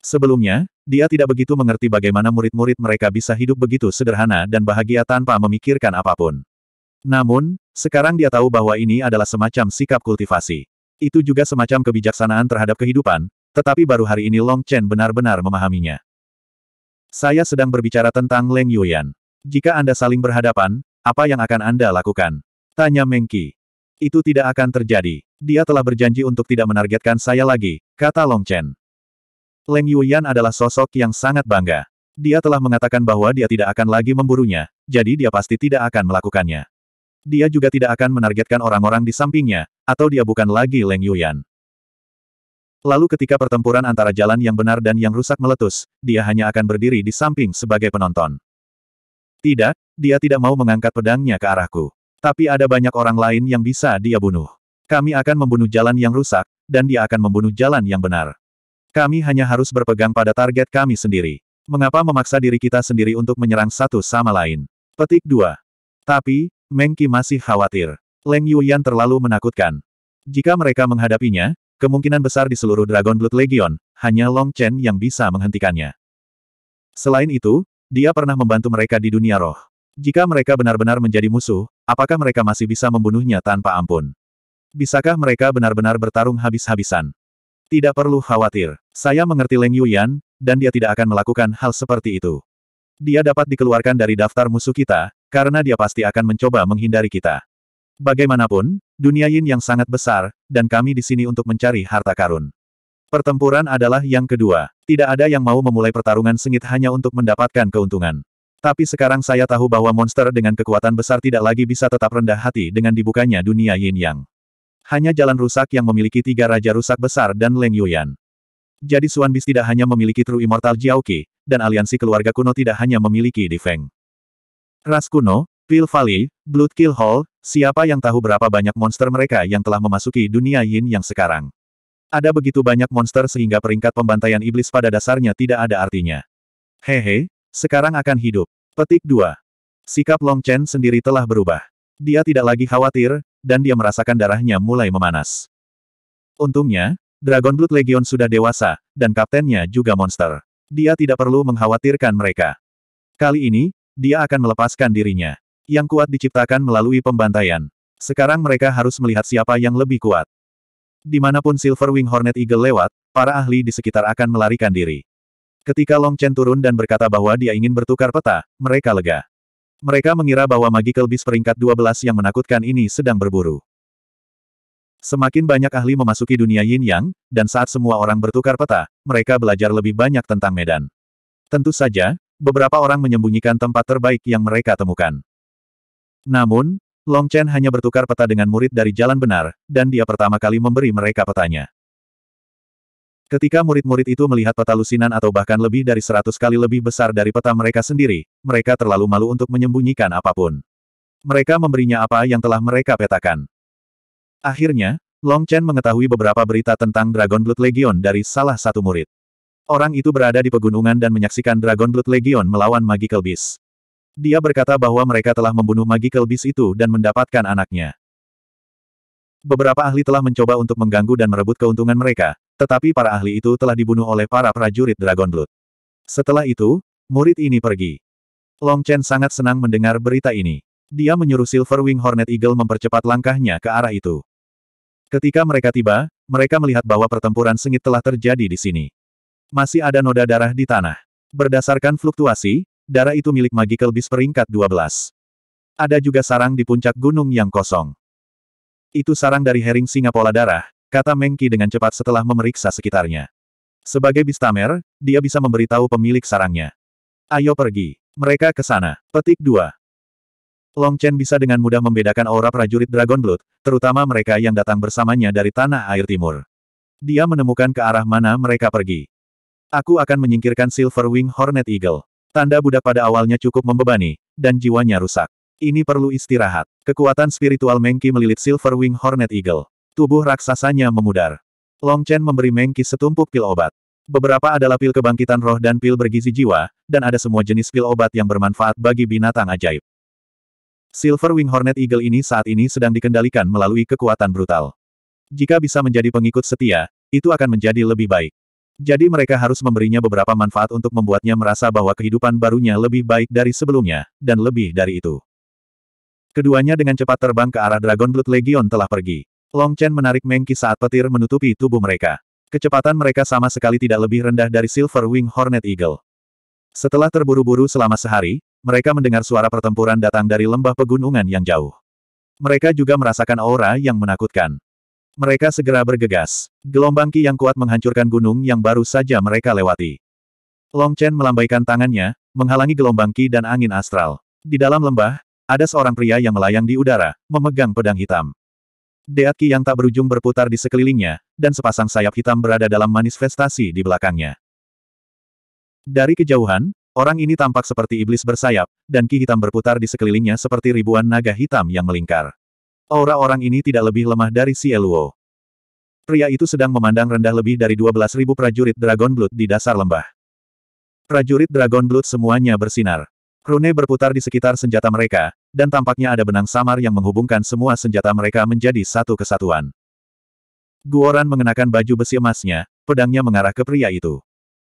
Sebelumnya, dia tidak begitu mengerti bagaimana murid-murid mereka bisa hidup begitu sederhana dan bahagia tanpa memikirkan apapun. Namun, sekarang dia tahu bahwa ini adalah semacam sikap kultivasi. Itu juga semacam kebijaksanaan terhadap kehidupan, tetapi baru hari ini Long Chen benar-benar memahaminya. Saya sedang berbicara tentang Leng Yuyan. Jika Anda saling berhadapan, apa yang akan Anda lakukan? Tanya Mengki. Itu tidak akan terjadi. Dia telah berjanji untuk tidak menargetkan saya lagi, kata Long Chen. Leng Yuyan adalah sosok yang sangat bangga. Dia telah mengatakan bahwa dia tidak akan lagi memburunya, jadi dia pasti tidak akan melakukannya. Dia juga tidak akan menargetkan orang-orang di sampingnya, atau dia bukan lagi Leng Yuyan. Lalu ketika pertempuran antara jalan yang benar dan yang rusak meletus, dia hanya akan berdiri di samping sebagai penonton. Tidak, dia tidak mau mengangkat pedangnya ke arahku. Tapi ada banyak orang lain yang bisa dia bunuh. Kami akan membunuh jalan yang rusak, dan dia akan membunuh jalan yang benar. Kami hanya harus berpegang pada target kami sendiri. Mengapa memaksa diri kita sendiri untuk menyerang satu sama lain? Petik 2. Tapi, Mengki masih khawatir. Leng Yan terlalu menakutkan. Jika mereka menghadapinya, kemungkinan besar di seluruh Dragon Blood Legion, hanya Long Chen yang bisa menghentikannya. Selain itu, dia pernah membantu mereka di dunia roh. Jika mereka benar-benar menjadi musuh, apakah mereka masih bisa membunuhnya tanpa ampun? Bisakah mereka benar-benar bertarung habis-habisan? Tidak perlu khawatir. Saya mengerti Leng Yan, dan dia tidak akan melakukan hal seperti itu. Dia dapat dikeluarkan dari daftar musuh kita, karena dia pasti akan mencoba menghindari kita. Bagaimanapun, dunia yin yang sangat besar, dan kami di sini untuk mencari harta karun. Pertempuran adalah yang kedua. Tidak ada yang mau memulai pertarungan sengit hanya untuk mendapatkan keuntungan. Tapi sekarang saya tahu bahwa monster dengan kekuatan besar tidak lagi bisa tetap rendah hati dengan dibukanya dunia yin yang. Hanya jalan rusak yang memiliki tiga raja rusak besar dan Leng Yuyan. Jadi Suan Bis tidak hanya memiliki True Immortal Qi dan aliansi keluarga kuno tidak hanya memiliki di Feng. Ras kuno, Pil Valley, Blood Kill Hall, siapa yang tahu berapa banyak monster mereka yang telah memasuki dunia Yin yang sekarang. Ada begitu banyak monster sehingga peringkat pembantaian iblis pada dasarnya tidak ada artinya. Hehe, sekarang akan hidup. Petik 2. Sikap Long Chen sendiri telah berubah. Dia tidak lagi khawatir, dan dia merasakan darahnya mulai memanas. Untungnya, Dragon Blood Legion sudah dewasa, dan kaptennya juga monster. Dia tidak perlu mengkhawatirkan mereka. Kali ini, dia akan melepaskan dirinya. Yang kuat diciptakan melalui pembantaian. Sekarang mereka harus melihat siapa yang lebih kuat. Dimanapun Silverwing Hornet Eagle lewat, para ahli di sekitar akan melarikan diri. Ketika Long Chen turun dan berkata bahwa dia ingin bertukar peta, mereka lega. Mereka mengira bahwa Magical Beast peringkat 12 yang menakutkan ini sedang berburu. Semakin banyak ahli memasuki dunia yin yang, dan saat semua orang bertukar peta, mereka belajar lebih banyak tentang medan. Tentu saja, beberapa orang menyembunyikan tempat terbaik yang mereka temukan. Namun, Long Chen hanya bertukar peta dengan murid dari jalan benar, dan dia pertama kali memberi mereka petanya. Ketika murid-murid itu melihat peta lusinan atau bahkan lebih dari seratus kali lebih besar dari peta mereka sendiri, mereka terlalu malu untuk menyembunyikan apapun. Mereka memberinya apa yang telah mereka petakan. Akhirnya, Long Chen mengetahui beberapa berita tentang Dragon Blood Legion dari salah satu murid. Orang itu berada di pegunungan dan menyaksikan Dragon Blood Legion melawan Magical Beast. Dia berkata bahwa mereka telah membunuh Magical Beast itu dan mendapatkan anaknya. Beberapa ahli telah mencoba untuk mengganggu dan merebut keuntungan mereka, tetapi para ahli itu telah dibunuh oleh para prajurit Dragon Blood. Setelah itu, murid ini pergi. Long Chen sangat senang mendengar berita ini. Dia menyuruh Silverwing Hornet Eagle mempercepat langkahnya ke arah itu. Ketika mereka tiba, mereka melihat bahwa pertempuran sengit telah terjadi di sini. Masih ada noda darah di tanah. Berdasarkan fluktuasi, darah itu milik Magical Beast peringkat 12. Ada juga sarang di puncak gunung yang kosong. Itu sarang dari herring pola darah, kata Mengki dengan cepat setelah memeriksa sekitarnya. Sebagai Bistamer, dia bisa memberitahu pemilik sarangnya. Ayo pergi. Mereka ke sana. Petik 2. Long Chen bisa dengan mudah membedakan aura prajurit Dragon Blood, terutama mereka yang datang bersamanya dari tanah air timur. Dia menemukan ke arah mana mereka pergi. Aku akan menyingkirkan Silver Wing Hornet Eagle. Tanda budak pada awalnya cukup membebani, dan jiwanya rusak. Ini perlu istirahat. Kekuatan spiritual Mengki melilit Silver Wing Hornet Eagle. Tubuh raksasanya memudar. Long Chen memberi Mengki setumpuk pil obat. Beberapa adalah pil kebangkitan roh dan pil bergizi jiwa, dan ada semua jenis pil obat yang bermanfaat bagi binatang ajaib. Silver Wing Hornet Eagle ini saat ini sedang dikendalikan melalui kekuatan brutal. Jika bisa menjadi pengikut setia, itu akan menjadi lebih baik. Jadi mereka harus memberinya beberapa manfaat untuk membuatnya merasa bahwa kehidupan barunya lebih baik dari sebelumnya, dan lebih dari itu. Keduanya dengan cepat terbang ke arah Dragon Blood Legion telah pergi. Long Chen menarik Mengki saat petir menutupi tubuh mereka. Kecepatan mereka sama sekali tidak lebih rendah dari Silver Wing Hornet Eagle. Setelah terburu-buru selama sehari, mereka mendengar suara pertempuran datang dari lembah pegunungan yang jauh. Mereka juga merasakan aura yang menakutkan. Mereka segera bergegas. Gelombang ki yang kuat menghancurkan gunung yang baru saja mereka lewati. Long Chen melambaikan tangannya, menghalangi gelombang ki dan angin astral. Di dalam lembah, ada seorang pria yang melayang di udara, memegang pedang hitam. Deat ki yang tak berujung berputar di sekelilingnya, dan sepasang sayap hitam berada dalam manifestasi di belakangnya. Dari kejauhan, Orang ini tampak seperti iblis bersayap, dan ki hitam berputar di sekelilingnya seperti ribuan naga hitam yang melingkar. Aura orang ini tidak lebih lemah dari si Eluo. Pria itu sedang memandang rendah lebih dari 12.000 prajurit Dragon Blood di dasar lembah. Prajurit Dragon Blood semuanya bersinar. Rune berputar di sekitar senjata mereka, dan tampaknya ada benang samar yang menghubungkan semua senjata mereka menjadi satu kesatuan. Guoran mengenakan baju besi emasnya, pedangnya mengarah ke pria itu.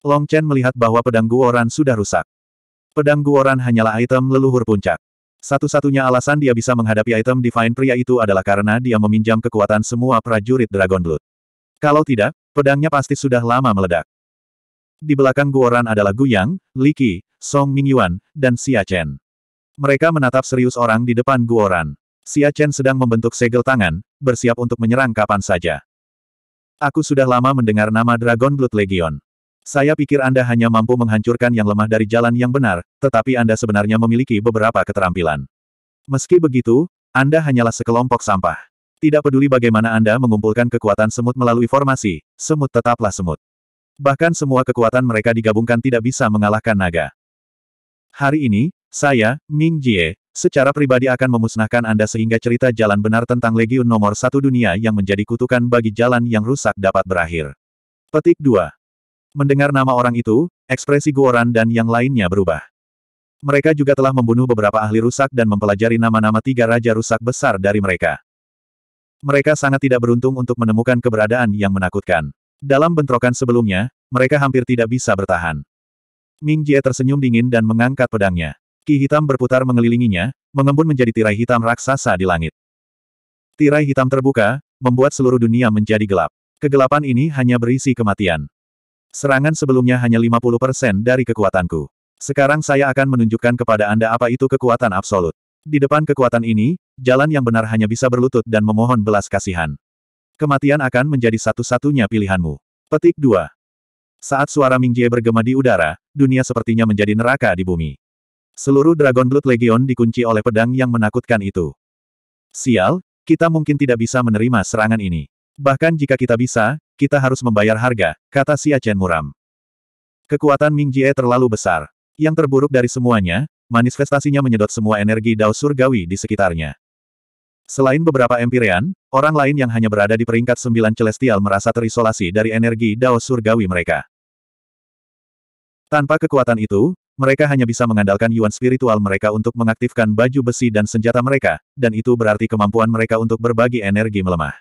Long Chen melihat bahwa pedang Guoran sudah rusak. Pedang Guoran hanyalah item leluhur puncak. Satu-satunya alasan dia bisa menghadapi item Divine pria itu adalah karena dia meminjam kekuatan semua prajurit Dragon Blood. Kalau tidak, pedangnya pasti sudah lama meledak. Di belakang Guoran adalah Guyang, Qi, Song Mingyuan, dan Xia Chen. Mereka menatap serius orang di depan Guoran. Xia Chen sedang membentuk segel tangan, bersiap untuk menyerang kapan saja. Aku sudah lama mendengar nama Dragon Blood Legion. Saya pikir Anda hanya mampu menghancurkan yang lemah dari jalan yang benar, tetapi Anda sebenarnya memiliki beberapa keterampilan. Meski begitu, Anda hanyalah sekelompok sampah. Tidak peduli bagaimana Anda mengumpulkan kekuatan semut melalui formasi, semut tetaplah semut. Bahkan semua kekuatan mereka digabungkan tidak bisa mengalahkan naga. Hari ini, saya, Ming Jie, secara pribadi akan memusnahkan Anda sehingga cerita jalan benar tentang Legiun nomor satu dunia yang menjadi kutukan bagi jalan yang rusak dapat berakhir. Petik 2. Mendengar nama orang itu, ekspresi Guoran dan yang lainnya berubah. Mereka juga telah membunuh beberapa ahli rusak dan mempelajari nama-nama tiga raja rusak besar dari mereka. Mereka sangat tidak beruntung untuk menemukan keberadaan yang menakutkan. Dalam bentrokan sebelumnya, mereka hampir tidak bisa bertahan. Ming Jie tersenyum dingin dan mengangkat pedangnya. Ki hitam berputar mengelilinginya, mengembun menjadi tirai hitam raksasa di langit. Tirai hitam terbuka, membuat seluruh dunia menjadi gelap. Kegelapan ini hanya berisi kematian. Serangan sebelumnya hanya 50% dari kekuatanku. Sekarang saya akan menunjukkan kepada Anda apa itu kekuatan absolut. Di depan kekuatan ini, jalan yang benar hanya bisa berlutut dan memohon belas kasihan. Kematian akan menjadi satu-satunya pilihanmu. Petik 2. Saat suara Mingjie bergema di udara, dunia sepertinya menjadi neraka di bumi. Seluruh Dragon Blood Legion dikunci oleh pedang yang menakutkan itu. Sial, kita mungkin tidak bisa menerima serangan ini. Bahkan jika kita bisa, kita harus membayar harga, kata Xia Chen muram. Kekuatan Ming Jie terlalu besar. Yang terburuk dari semuanya, manifestasinya menyedot semua energi Dao Surgawi di sekitarnya. Selain beberapa Empirean, orang lain yang hanya berada di peringkat sembilan Celestial merasa terisolasi dari energi Dao Surgawi mereka. Tanpa kekuatan itu, mereka hanya bisa mengandalkan yuan spiritual mereka untuk mengaktifkan baju besi dan senjata mereka, dan itu berarti kemampuan mereka untuk berbagi energi melemah.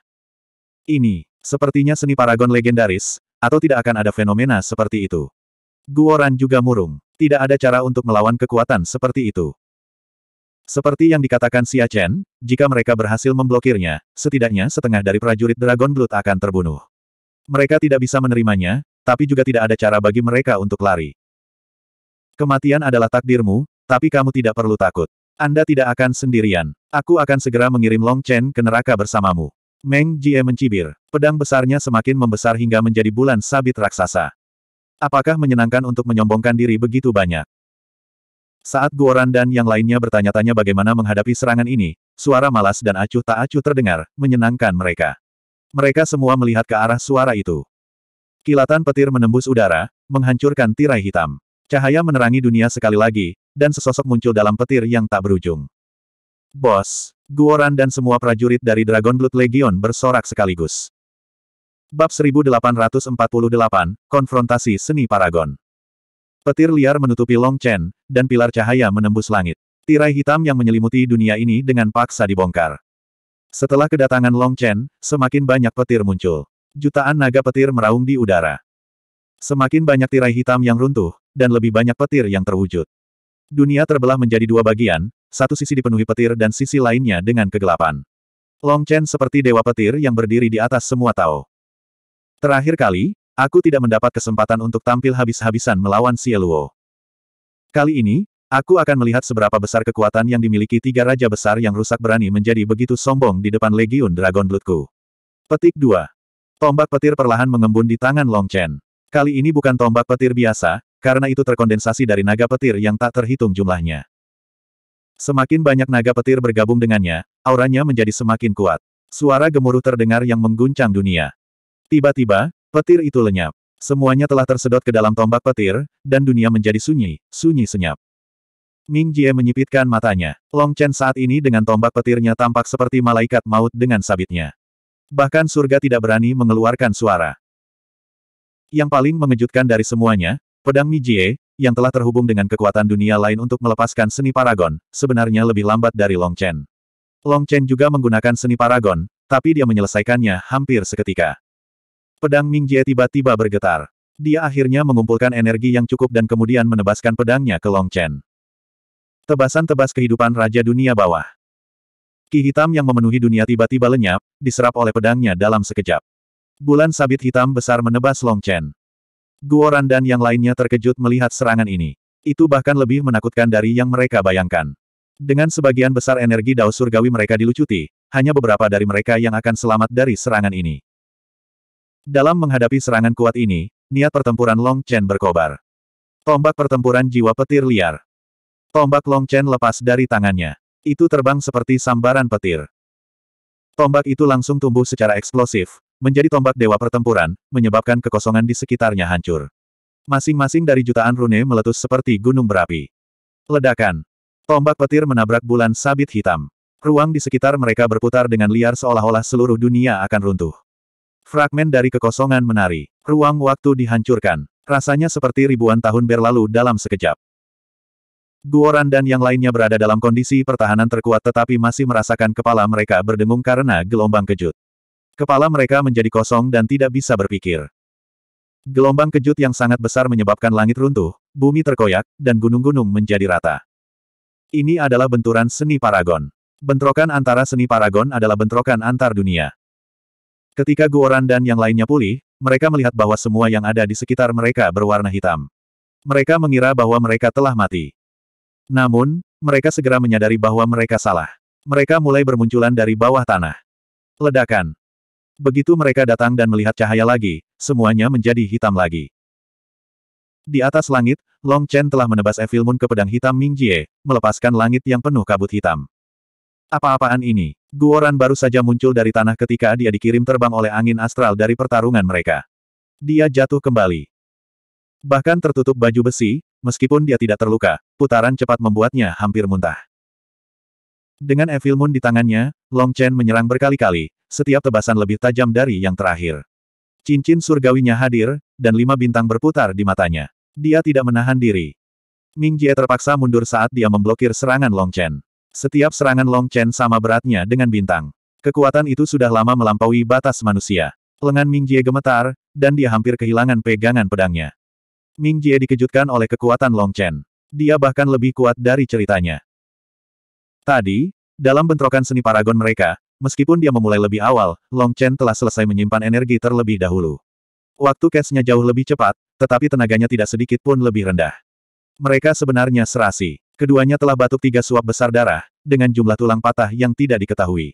Ini Sepertinya seni paragon legendaris, atau tidak akan ada fenomena seperti itu. Guoran juga murung. Tidak ada cara untuk melawan kekuatan seperti itu. Seperti yang dikatakan Xia Chen, jika mereka berhasil memblokirnya, setidaknya setengah dari prajurit Dragon Blood akan terbunuh. Mereka tidak bisa menerimanya, tapi juga tidak ada cara bagi mereka untuk lari. Kematian adalah takdirmu, tapi kamu tidak perlu takut. Anda tidak akan sendirian. Aku akan segera mengirim Long Chen ke neraka bersamamu. Meng Jie mencibir. Pedang besarnya semakin membesar hingga menjadi bulan sabit raksasa. Apakah menyenangkan untuk menyombongkan diri begitu banyak? Saat Guoran dan yang lainnya bertanya-tanya bagaimana menghadapi serangan ini, suara malas dan acuh tak acuh terdengar, menyenangkan mereka. Mereka semua melihat ke arah suara itu. Kilatan petir menembus udara, menghancurkan tirai hitam. Cahaya menerangi dunia sekali lagi, dan sesosok muncul dalam petir yang tak berujung. Bos, Guoran dan semua prajurit dari Dragon Blood Legion bersorak sekaligus. Bab 1848, Konfrontasi Seni Paragon. Petir liar menutupi Long Chen, dan pilar cahaya menembus langit. Tirai hitam yang menyelimuti dunia ini dengan paksa dibongkar. Setelah kedatangan Long Chen, semakin banyak petir muncul. Jutaan naga petir meraung di udara. Semakin banyak tirai hitam yang runtuh, dan lebih banyak petir yang terwujud. Dunia terbelah menjadi dua bagian, satu sisi dipenuhi petir dan sisi lainnya dengan kegelapan. Long Chen seperti dewa petir yang berdiri di atas semua Tao. Terakhir kali, aku tidak mendapat kesempatan untuk tampil habis-habisan melawan Luo. Kali ini, aku akan melihat seberapa besar kekuatan yang dimiliki tiga raja besar yang rusak berani menjadi begitu sombong di depan Legiun Dragon Bloodku. Petik 2. Tombak petir perlahan mengembun di tangan Long Chen. Kali ini bukan tombak petir biasa, karena itu terkondensasi dari naga petir yang tak terhitung jumlahnya. Semakin banyak naga petir bergabung dengannya, auranya menjadi semakin kuat. Suara gemuruh terdengar yang mengguncang dunia. Tiba-tiba, petir itu lenyap. Semuanya telah tersedot ke dalam tombak petir, dan dunia menjadi sunyi, sunyi senyap. Ming Jie menyipitkan matanya. Long Chen saat ini dengan tombak petirnya tampak seperti malaikat maut dengan sabitnya. Bahkan surga tidak berani mengeluarkan suara. Yang paling mengejutkan dari semuanya, pedang Mi Jie, yang telah terhubung dengan kekuatan dunia lain untuk melepaskan seni paragon, sebenarnya lebih lambat dari Long Chen. Long Chen juga menggunakan seni paragon, tapi dia menyelesaikannya hampir seketika. Pedang Ming Jie tiba-tiba bergetar. Dia akhirnya mengumpulkan energi yang cukup dan kemudian menebaskan pedangnya ke Long Chen. Tebasan tebas kehidupan Raja Dunia Bawah. Ki hitam yang memenuhi dunia tiba-tiba lenyap, diserap oleh pedangnya dalam sekejap. Bulan sabit hitam besar menebas Long Chen. Guoran dan yang lainnya terkejut melihat serangan ini. Itu bahkan lebih menakutkan dari yang mereka bayangkan. Dengan sebagian besar energi Dao Surgawi mereka dilucuti, hanya beberapa dari mereka yang akan selamat dari serangan ini. Dalam menghadapi serangan kuat ini, niat pertempuran Long Chen berkobar. Tombak pertempuran jiwa petir liar. Tombak Long Chen lepas dari tangannya. Itu terbang seperti sambaran petir. Tombak itu langsung tumbuh secara eksplosif, menjadi tombak dewa pertempuran, menyebabkan kekosongan di sekitarnya hancur. Masing-masing dari jutaan rune meletus seperti gunung berapi. Ledakan. Tombak petir menabrak bulan sabit hitam. Ruang di sekitar mereka berputar dengan liar seolah-olah seluruh dunia akan runtuh. Fragmen dari kekosongan menari. Ruang waktu dihancurkan. Rasanya seperti ribuan tahun berlalu dalam sekejap. Guoran dan yang lainnya berada dalam kondisi pertahanan terkuat tetapi masih merasakan kepala mereka berdengung karena gelombang kejut. Kepala mereka menjadi kosong dan tidak bisa berpikir. Gelombang kejut yang sangat besar menyebabkan langit runtuh, bumi terkoyak, dan gunung-gunung menjadi rata. Ini adalah benturan seni paragon. Bentrokan antara seni paragon adalah bentrokan antar dunia. Ketika Guoran dan yang lainnya pulih, mereka melihat bahwa semua yang ada di sekitar mereka berwarna hitam. Mereka mengira bahwa mereka telah mati. Namun, mereka segera menyadari bahwa mereka salah. Mereka mulai bermunculan dari bawah tanah. Ledakan. Begitu mereka datang dan melihat cahaya lagi, semuanya menjadi hitam lagi. Di atas langit, Long Chen telah menebas Evil Moon ke pedang hitam Ming Jie, melepaskan langit yang penuh kabut hitam. Apa-apaan ini? Guoran baru saja muncul dari tanah ketika dia dikirim terbang oleh angin astral dari pertarungan mereka. Dia jatuh kembali. Bahkan tertutup baju besi, meskipun dia tidak terluka, putaran cepat membuatnya hampir muntah. Dengan Evil Moon di tangannya, Long Chen menyerang berkali-kali, setiap tebasan lebih tajam dari yang terakhir. Cincin surgawinya hadir, dan lima bintang berputar di matanya. Dia tidak menahan diri. Ming Jie terpaksa mundur saat dia memblokir serangan Long Chen. Setiap serangan Long Chen sama beratnya dengan bintang. Kekuatan itu sudah lama melampaui batas manusia. Lengan Ming Jie gemetar, dan dia hampir kehilangan pegangan pedangnya. Ming Jie dikejutkan oleh kekuatan Long Chen. Dia bahkan lebih kuat dari ceritanya. Tadi, dalam bentrokan seni paragon mereka, meskipun dia memulai lebih awal, Long Chen telah selesai menyimpan energi terlebih dahulu. Waktu kesnya jauh lebih cepat, tetapi tenaganya tidak sedikit pun lebih rendah. Mereka sebenarnya serasi. Keduanya telah batuk tiga suap besar darah, dengan jumlah tulang patah yang tidak diketahui.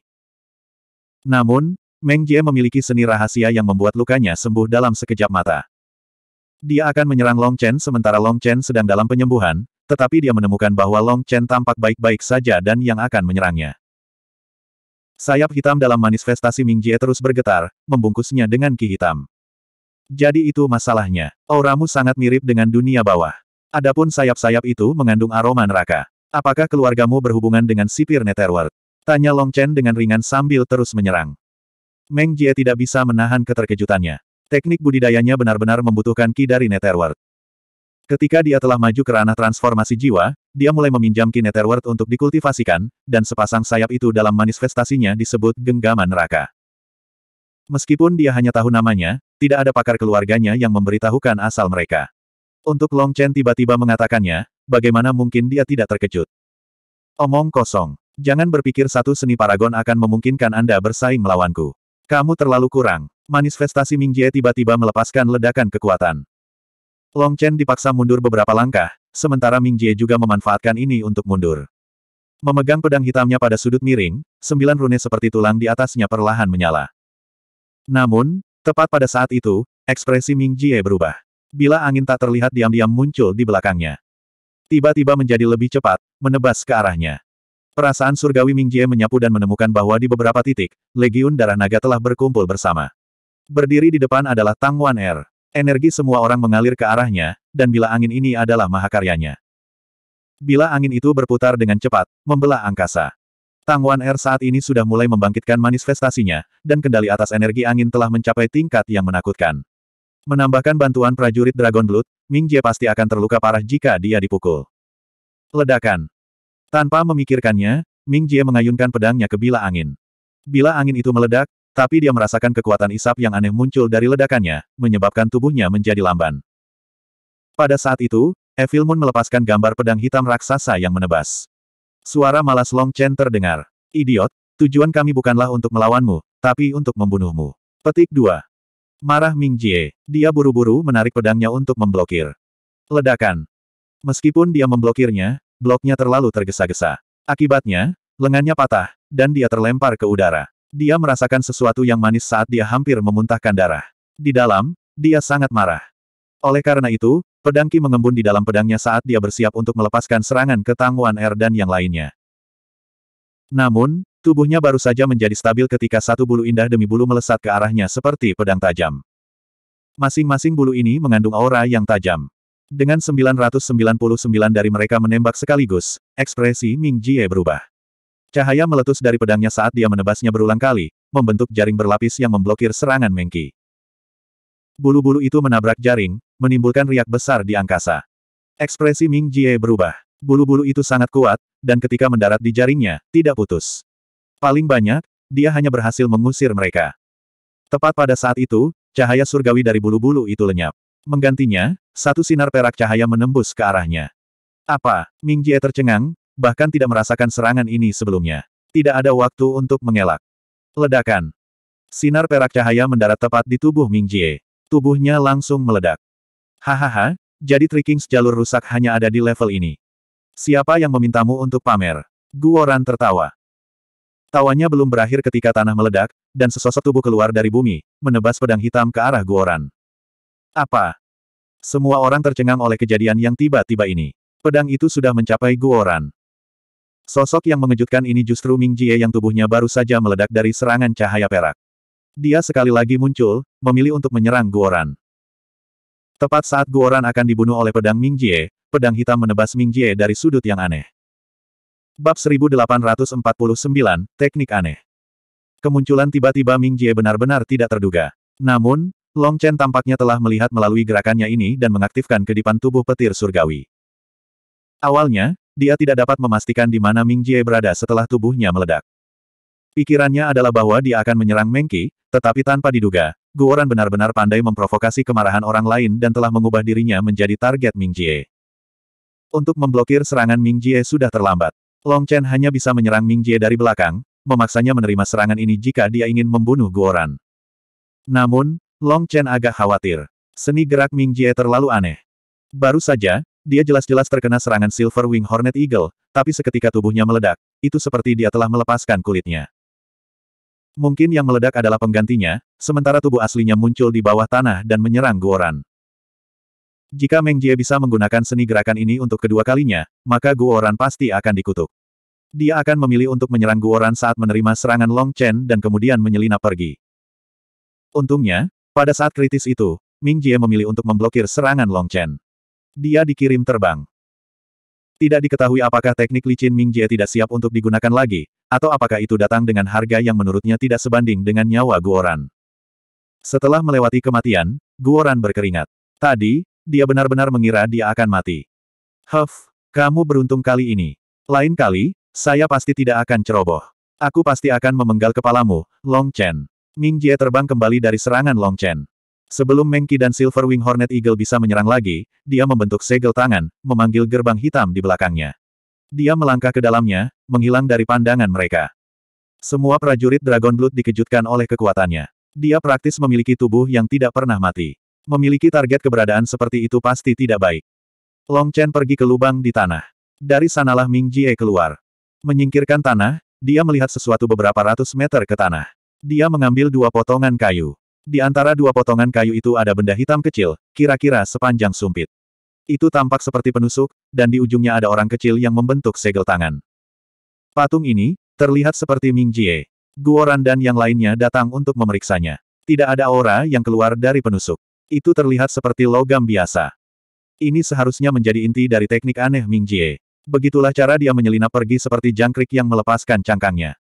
Namun, Meng Jie memiliki seni rahasia yang membuat lukanya sembuh dalam sekejap mata. Dia akan menyerang Long Chen sementara Long Chen sedang dalam penyembuhan, tetapi dia menemukan bahwa Long Chen tampak baik-baik saja dan yang akan menyerangnya. Sayap hitam dalam manifestasi Ming Jie terus bergetar, membungkusnya dengan ki hitam. Jadi itu masalahnya. Auramu sangat mirip dengan dunia bawah. Adapun sayap-sayap itu mengandung aroma neraka. Apakah keluargamu berhubungan dengan sipir Netherworld? Tanya Long Chen dengan ringan sambil terus menyerang. Meng Jie tidak bisa menahan keterkejutannya. Teknik budidayanya benar-benar membutuhkan ki dari Netherworld. Ketika dia telah maju ke ranah transformasi jiwa, dia mulai meminjam Word untuk dikultivasikan, dan sepasang sayap itu dalam manifestasinya disebut genggaman neraka. Meskipun dia hanya tahu namanya, tidak ada pakar keluarganya yang memberitahukan asal mereka. Untuk Long Chen tiba-tiba mengatakannya, bagaimana mungkin dia tidak terkejut. Omong kosong. Jangan berpikir satu seni paragon akan memungkinkan Anda bersaing melawanku. Kamu terlalu kurang. Manifestasi Mingjie tiba-tiba melepaskan ledakan kekuatan. Long Chen dipaksa mundur beberapa langkah, sementara Ming Jie juga memanfaatkan ini untuk mundur. Memegang pedang hitamnya pada sudut miring, sembilan rune seperti tulang di atasnya perlahan menyala. Namun, tepat pada saat itu, ekspresi Ming Jie berubah. Bila angin tak terlihat diam-diam muncul di belakangnya. Tiba-tiba menjadi lebih cepat, menebas ke arahnya. Perasaan surgawi Ming Jie menyapu dan menemukan bahwa di beberapa titik, legiun darah naga telah berkumpul bersama. Berdiri di depan adalah Tang Wan Er. Energi semua orang mengalir ke arahnya, dan bila angin ini adalah mahakaryanya. Bila angin itu berputar dengan cepat, membelah angkasa. Tang Tangwan Air er saat ini sudah mulai membangkitkan manifestasinya, dan kendali atas energi angin telah mencapai tingkat yang menakutkan. Menambahkan bantuan prajurit Dragon Blood, Ming Jie pasti akan terluka parah jika dia dipukul. Ledakan. Tanpa memikirkannya, Ming Jie mengayunkan pedangnya ke bila angin. Bila angin itu meledak, tapi dia merasakan kekuatan isap yang aneh muncul dari ledakannya, menyebabkan tubuhnya menjadi lamban. Pada saat itu, Evil Moon melepaskan gambar pedang hitam raksasa yang menebas. Suara malas Long Chen terdengar. Idiot, tujuan kami bukanlah untuk melawanmu, tapi untuk membunuhmu. Petik 2. Marah Ming Jie. Dia buru-buru menarik pedangnya untuk memblokir. Ledakan. Meskipun dia memblokirnya, bloknya terlalu tergesa-gesa. Akibatnya, lengannya patah, dan dia terlempar ke udara. Dia merasakan sesuatu yang manis saat dia hampir memuntahkan darah. Di dalam, dia sangat marah. Oleh karena itu, pedangki mengembun di dalam pedangnya saat dia bersiap untuk melepaskan serangan ke Tang Wan Er dan yang lainnya. Namun, tubuhnya baru saja menjadi stabil ketika satu bulu indah demi bulu melesat ke arahnya seperti pedang tajam. Masing-masing bulu ini mengandung aura yang tajam. Dengan 999 dari mereka menembak sekaligus, ekspresi Ming Jie berubah. Cahaya meletus dari pedangnya saat dia menebasnya berulang kali, membentuk jaring berlapis yang memblokir serangan Mengki. Bulu-bulu itu menabrak jaring, menimbulkan riak besar di angkasa. Ekspresi Ming Jie berubah. Bulu-bulu itu sangat kuat, dan ketika mendarat di jaringnya, tidak putus. Paling banyak, dia hanya berhasil mengusir mereka. Tepat pada saat itu, cahaya surgawi dari bulu-bulu itu lenyap. Menggantinya, satu sinar perak cahaya menembus ke arahnya. Apa? Ming Jie tercengang, bahkan tidak merasakan serangan ini sebelumnya. Tidak ada waktu untuk mengelak. Ledakan. Sinar perak cahaya mendarat tepat di tubuh Ming Jie. Tubuhnya langsung meledak. Hahaha, jadi tricking sejalur rusak hanya ada di level ini. Siapa yang memintamu untuk pamer? Guoran tertawa. Tawanya belum berakhir ketika tanah meledak, dan sesosok tubuh keluar dari bumi, menebas pedang hitam ke arah Guoran. Apa? Semua orang tercengang oleh kejadian yang tiba-tiba ini. Pedang itu sudah mencapai Guoran. Sosok yang mengejutkan ini justru Ming Jie yang tubuhnya baru saja meledak dari serangan cahaya perak. Dia sekali lagi muncul, memilih untuk menyerang Guoran. Tepat saat Guoran akan dibunuh oleh pedang Ming Jie, pedang hitam menebas Ming Jie dari sudut yang aneh. Bab 1849, Teknik Aneh Kemunculan tiba-tiba Ming Jie benar-benar tidak terduga. Namun, Long Chen tampaknya telah melihat melalui gerakannya ini dan mengaktifkan kedipan tubuh petir surgawi. Awalnya, dia tidak dapat memastikan di mana Ming Jie berada setelah tubuhnya meledak. Pikirannya adalah bahwa dia akan menyerang Mengki, tetapi tanpa diduga, Guoran benar-benar pandai memprovokasi kemarahan orang lain dan telah mengubah dirinya menjadi target Ming Jie. Untuk memblokir serangan Ming Jie sudah terlambat. Long Chen hanya bisa menyerang Ming Jie dari belakang, memaksanya menerima serangan ini jika dia ingin membunuh Guoran. Namun, Long Chen agak khawatir. Seni gerak Ming Jie terlalu aneh. Baru saja, dia jelas-jelas terkena serangan Silver Wing Hornet Eagle, tapi seketika tubuhnya meledak, itu seperti dia telah melepaskan kulitnya. Mungkin yang meledak adalah penggantinya, sementara tubuh aslinya muncul di bawah tanah dan menyerang Guoran. Jika Meng Jie bisa menggunakan seni gerakan ini untuk kedua kalinya, maka Guoran pasti akan dikutuk. Dia akan memilih untuk menyerang Guoran saat menerima serangan Long Chen dan kemudian menyelinap pergi. Untungnya, pada saat kritis itu, Ming Jie memilih untuk memblokir serangan Long Chen. Dia dikirim terbang. Tidak diketahui apakah teknik licin Ming Jie tidak siap untuk digunakan lagi, atau apakah itu datang dengan harga yang menurutnya tidak sebanding dengan nyawa Guoran. Setelah melewati kematian, Guoran berkeringat. Tadi, dia benar-benar mengira dia akan mati. Huff, kamu beruntung kali ini. Lain kali, saya pasti tidak akan ceroboh. Aku pasti akan memenggal kepalamu, Long Chen. Ming Jie terbang kembali dari serangan Long Chen. Sebelum Mengki dan Silverwing Hornet Eagle bisa menyerang lagi, dia membentuk segel tangan, memanggil gerbang hitam di belakangnya. Dia melangkah ke dalamnya, menghilang dari pandangan mereka. Semua prajurit Dragon Blood dikejutkan oleh kekuatannya. Dia praktis memiliki tubuh yang tidak pernah mati. Memiliki target keberadaan seperti itu pasti tidak baik. Long Chen pergi ke lubang di tanah. Dari sanalah Ming Jie keluar. Menyingkirkan tanah, dia melihat sesuatu beberapa ratus meter ke tanah. Dia mengambil dua potongan kayu. Di antara dua potongan kayu itu ada benda hitam kecil, kira-kira sepanjang sumpit. Itu tampak seperti penusuk, dan di ujungnya ada orang kecil yang membentuk segel tangan. Patung ini, terlihat seperti Ming Jie. Guoran dan yang lainnya datang untuk memeriksanya. Tidak ada aura yang keluar dari penusuk. Itu terlihat seperti logam biasa. Ini seharusnya menjadi inti dari teknik aneh Ming Jie. Begitulah cara dia menyelinap pergi seperti jangkrik yang melepaskan cangkangnya.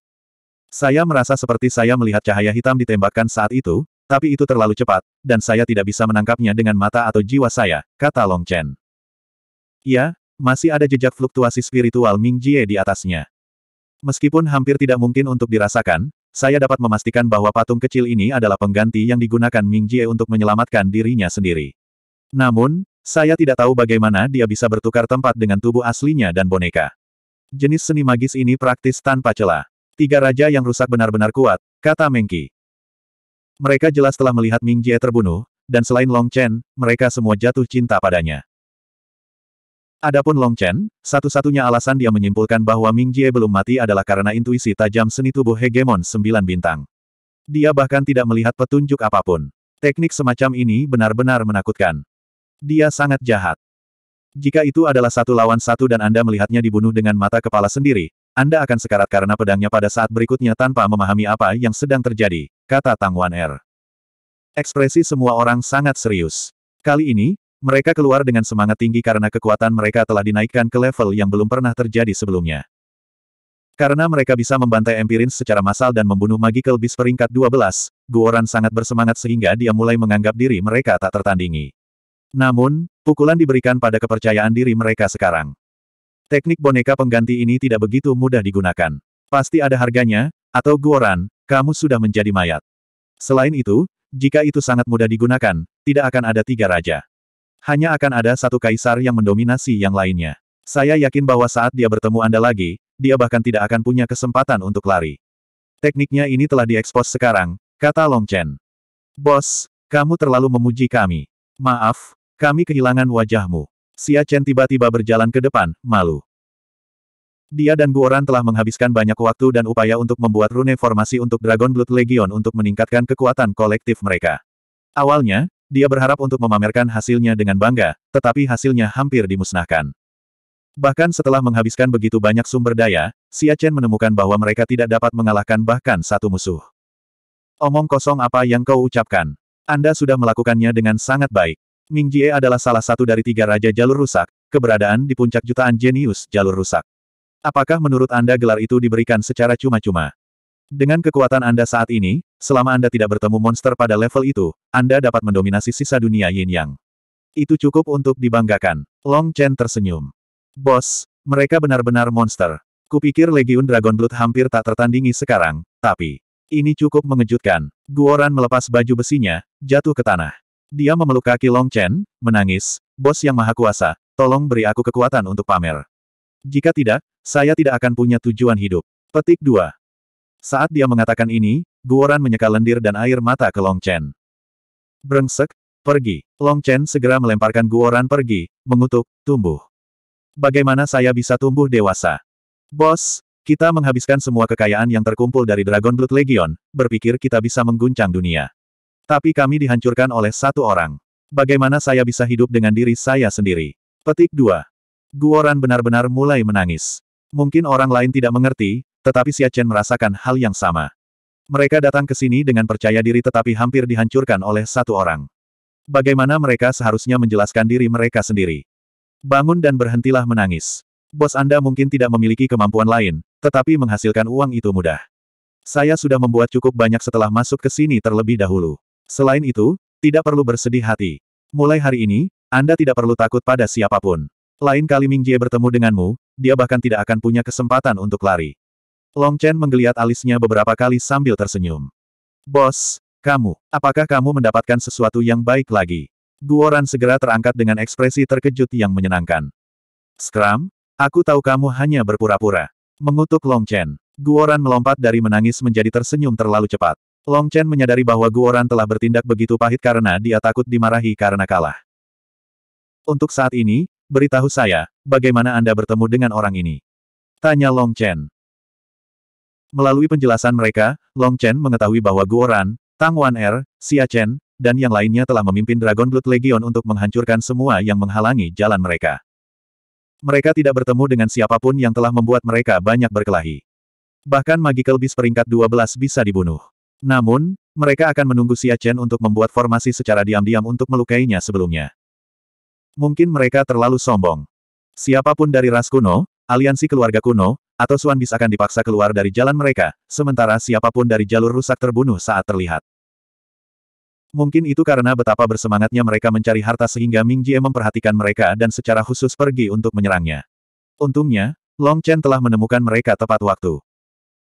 Saya merasa seperti saya melihat cahaya hitam ditembakkan saat itu, tapi itu terlalu cepat, dan saya tidak bisa menangkapnya dengan mata atau jiwa saya, kata Long Chen. Ya, masih ada jejak fluktuasi spiritual Ming Jie di atasnya. Meskipun hampir tidak mungkin untuk dirasakan, saya dapat memastikan bahwa patung kecil ini adalah pengganti yang digunakan Ming Jie untuk menyelamatkan dirinya sendiri. Namun, saya tidak tahu bagaimana dia bisa bertukar tempat dengan tubuh aslinya dan boneka. Jenis seni magis ini praktis tanpa celah. Tiga raja yang rusak benar-benar kuat, kata Mengki. Mereka jelas telah melihat Ming Jie terbunuh, dan selain Long Chen, mereka semua jatuh cinta padanya. Adapun Long Chen, satu-satunya alasan dia menyimpulkan bahwa Ming Jie belum mati adalah karena intuisi tajam seni tubuh hegemon sembilan bintang. Dia bahkan tidak melihat petunjuk apapun. Teknik semacam ini benar-benar menakutkan. Dia sangat jahat. Jika itu adalah satu lawan satu dan Anda melihatnya dibunuh dengan mata kepala sendiri, anda akan sekarat karena pedangnya pada saat berikutnya tanpa memahami apa yang sedang terjadi, kata Tang Wan Er. Ekspresi semua orang sangat serius. Kali ini, mereka keluar dengan semangat tinggi karena kekuatan mereka telah dinaikkan ke level yang belum pernah terjadi sebelumnya. Karena mereka bisa membantai Empirins secara massal dan membunuh Magical Beast peringkat 12, Guoran sangat bersemangat sehingga dia mulai menganggap diri mereka tak tertandingi. Namun, pukulan diberikan pada kepercayaan diri mereka sekarang. Teknik boneka pengganti ini tidak begitu mudah digunakan. Pasti ada harganya, atau Guoran, kamu sudah menjadi mayat. Selain itu, jika itu sangat mudah digunakan, tidak akan ada tiga raja. Hanya akan ada satu kaisar yang mendominasi yang lainnya. Saya yakin bahwa saat dia bertemu Anda lagi, dia bahkan tidak akan punya kesempatan untuk lari. Tekniknya ini telah diekspos sekarang, kata Long Chen. Bos, kamu terlalu memuji kami. Maaf, kami kehilangan wajahmu. Xia Chen tiba-tiba berjalan ke depan, malu. Dia dan Guoran telah menghabiskan banyak waktu dan upaya untuk membuat rune formasi untuk Dragon Blood Legion untuk meningkatkan kekuatan kolektif mereka. Awalnya, dia berharap untuk memamerkan hasilnya dengan bangga, tetapi hasilnya hampir dimusnahkan. Bahkan setelah menghabiskan begitu banyak sumber daya, Xia Chen menemukan bahwa mereka tidak dapat mengalahkan bahkan satu musuh. Omong kosong apa yang kau ucapkan? Anda sudah melakukannya dengan sangat baik. Ming Jie adalah salah satu dari tiga raja jalur rusak, keberadaan di puncak jutaan jenius jalur rusak. Apakah menurut Anda gelar itu diberikan secara cuma-cuma? Dengan kekuatan Anda saat ini, selama Anda tidak bertemu monster pada level itu, Anda dapat mendominasi sisa dunia yin yang. Itu cukup untuk dibanggakan. Long Chen tersenyum. Bos, mereka benar-benar monster. Kupikir Legion Dragon Blood hampir tak tertandingi sekarang, tapi... Ini cukup mengejutkan. Guoran melepas baju besinya, jatuh ke tanah. Dia memeluk kaki Long Chen, menangis, Bos yang maha kuasa, tolong beri aku kekuatan untuk pamer. Jika tidak, saya tidak akan punya tujuan hidup. Petik 2. Saat dia mengatakan ini, Guoran menyeka lendir dan air mata ke Long Chen. Brengsek, pergi. Long Chen segera melemparkan Guoran pergi, mengutuk, tumbuh. Bagaimana saya bisa tumbuh dewasa? Bos, kita menghabiskan semua kekayaan yang terkumpul dari Dragon Blood Legion, berpikir kita bisa mengguncang dunia. Tapi kami dihancurkan oleh satu orang. Bagaimana saya bisa hidup dengan diri saya sendiri? Petik 2. Guoran benar-benar mulai menangis. Mungkin orang lain tidak mengerti, tetapi Xia Chen merasakan hal yang sama. Mereka datang ke sini dengan percaya diri tetapi hampir dihancurkan oleh satu orang. Bagaimana mereka seharusnya menjelaskan diri mereka sendiri? Bangun dan berhentilah menangis. Bos Anda mungkin tidak memiliki kemampuan lain, tetapi menghasilkan uang itu mudah. Saya sudah membuat cukup banyak setelah masuk ke sini terlebih dahulu. Selain itu, tidak perlu bersedih hati. Mulai hari ini, Anda tidak perlu takut pada siapapun. Lain kali Ming Jie bertemu denganmu, dia bahkan tidak akan punya kesempatan untuk lari. Long Chen menggeliat alisnya beberapa kali sambil tersenyum. Bos, kamu, apakah kamu mendapatkan sesuatu yang baik lagi? Guoran segera terangkat dengan ekspresi terkejut yang menyenangkan. Scrum, aku tahu kamu hanya berpura-pura. Mengutuk Long Chen, Guoran melompat dari menangis menjadi tersenyum terlalu cepat. Long Chen menyadari bahwa Guoran telah bertindak begitu pahit karena dia takut dimarahi karena kalah. Untuk saat ini, beritahu saya, bagaimana Anda bertemu dengan orang ini? Tanya Long Chen. Melalui penjelasan mereka, Long Chen mengetahui bahwa Guoran, Tang Wan Er, Xia Chen, dan yang lainnya telah memimpin Dragon Blood Legion untuk menghancurkan semua yang menghalangi jalan mereka. Mereka tidak bertemu dengan siapapun yang telah membuat mereka banyak berkelahi. Bahkan Magical Beast peringkat 12 bisa dibunuh. Namun, mereka akan menunggu Xia Chen untuk membuat formasi secara diam-diam untuk melukainya sebelumnya. Mungkin mereka terlalu sombong. Siapapun dari ras kuno, aliansi keluarga kuno, atau Suan Bis akan dipaksa keluar dari jalan mereka, sementara siapapun dari jalur rusak terbunuh saat terlihat. Mungkin itu karena betapa bersemangatnya mereka mencari harta sehingga Ming Jie memperhatikan mereka dan secara khusus pergi untuk menyerangnya. Untungnya, Long Chen telah menemukan mereka tepat waktu.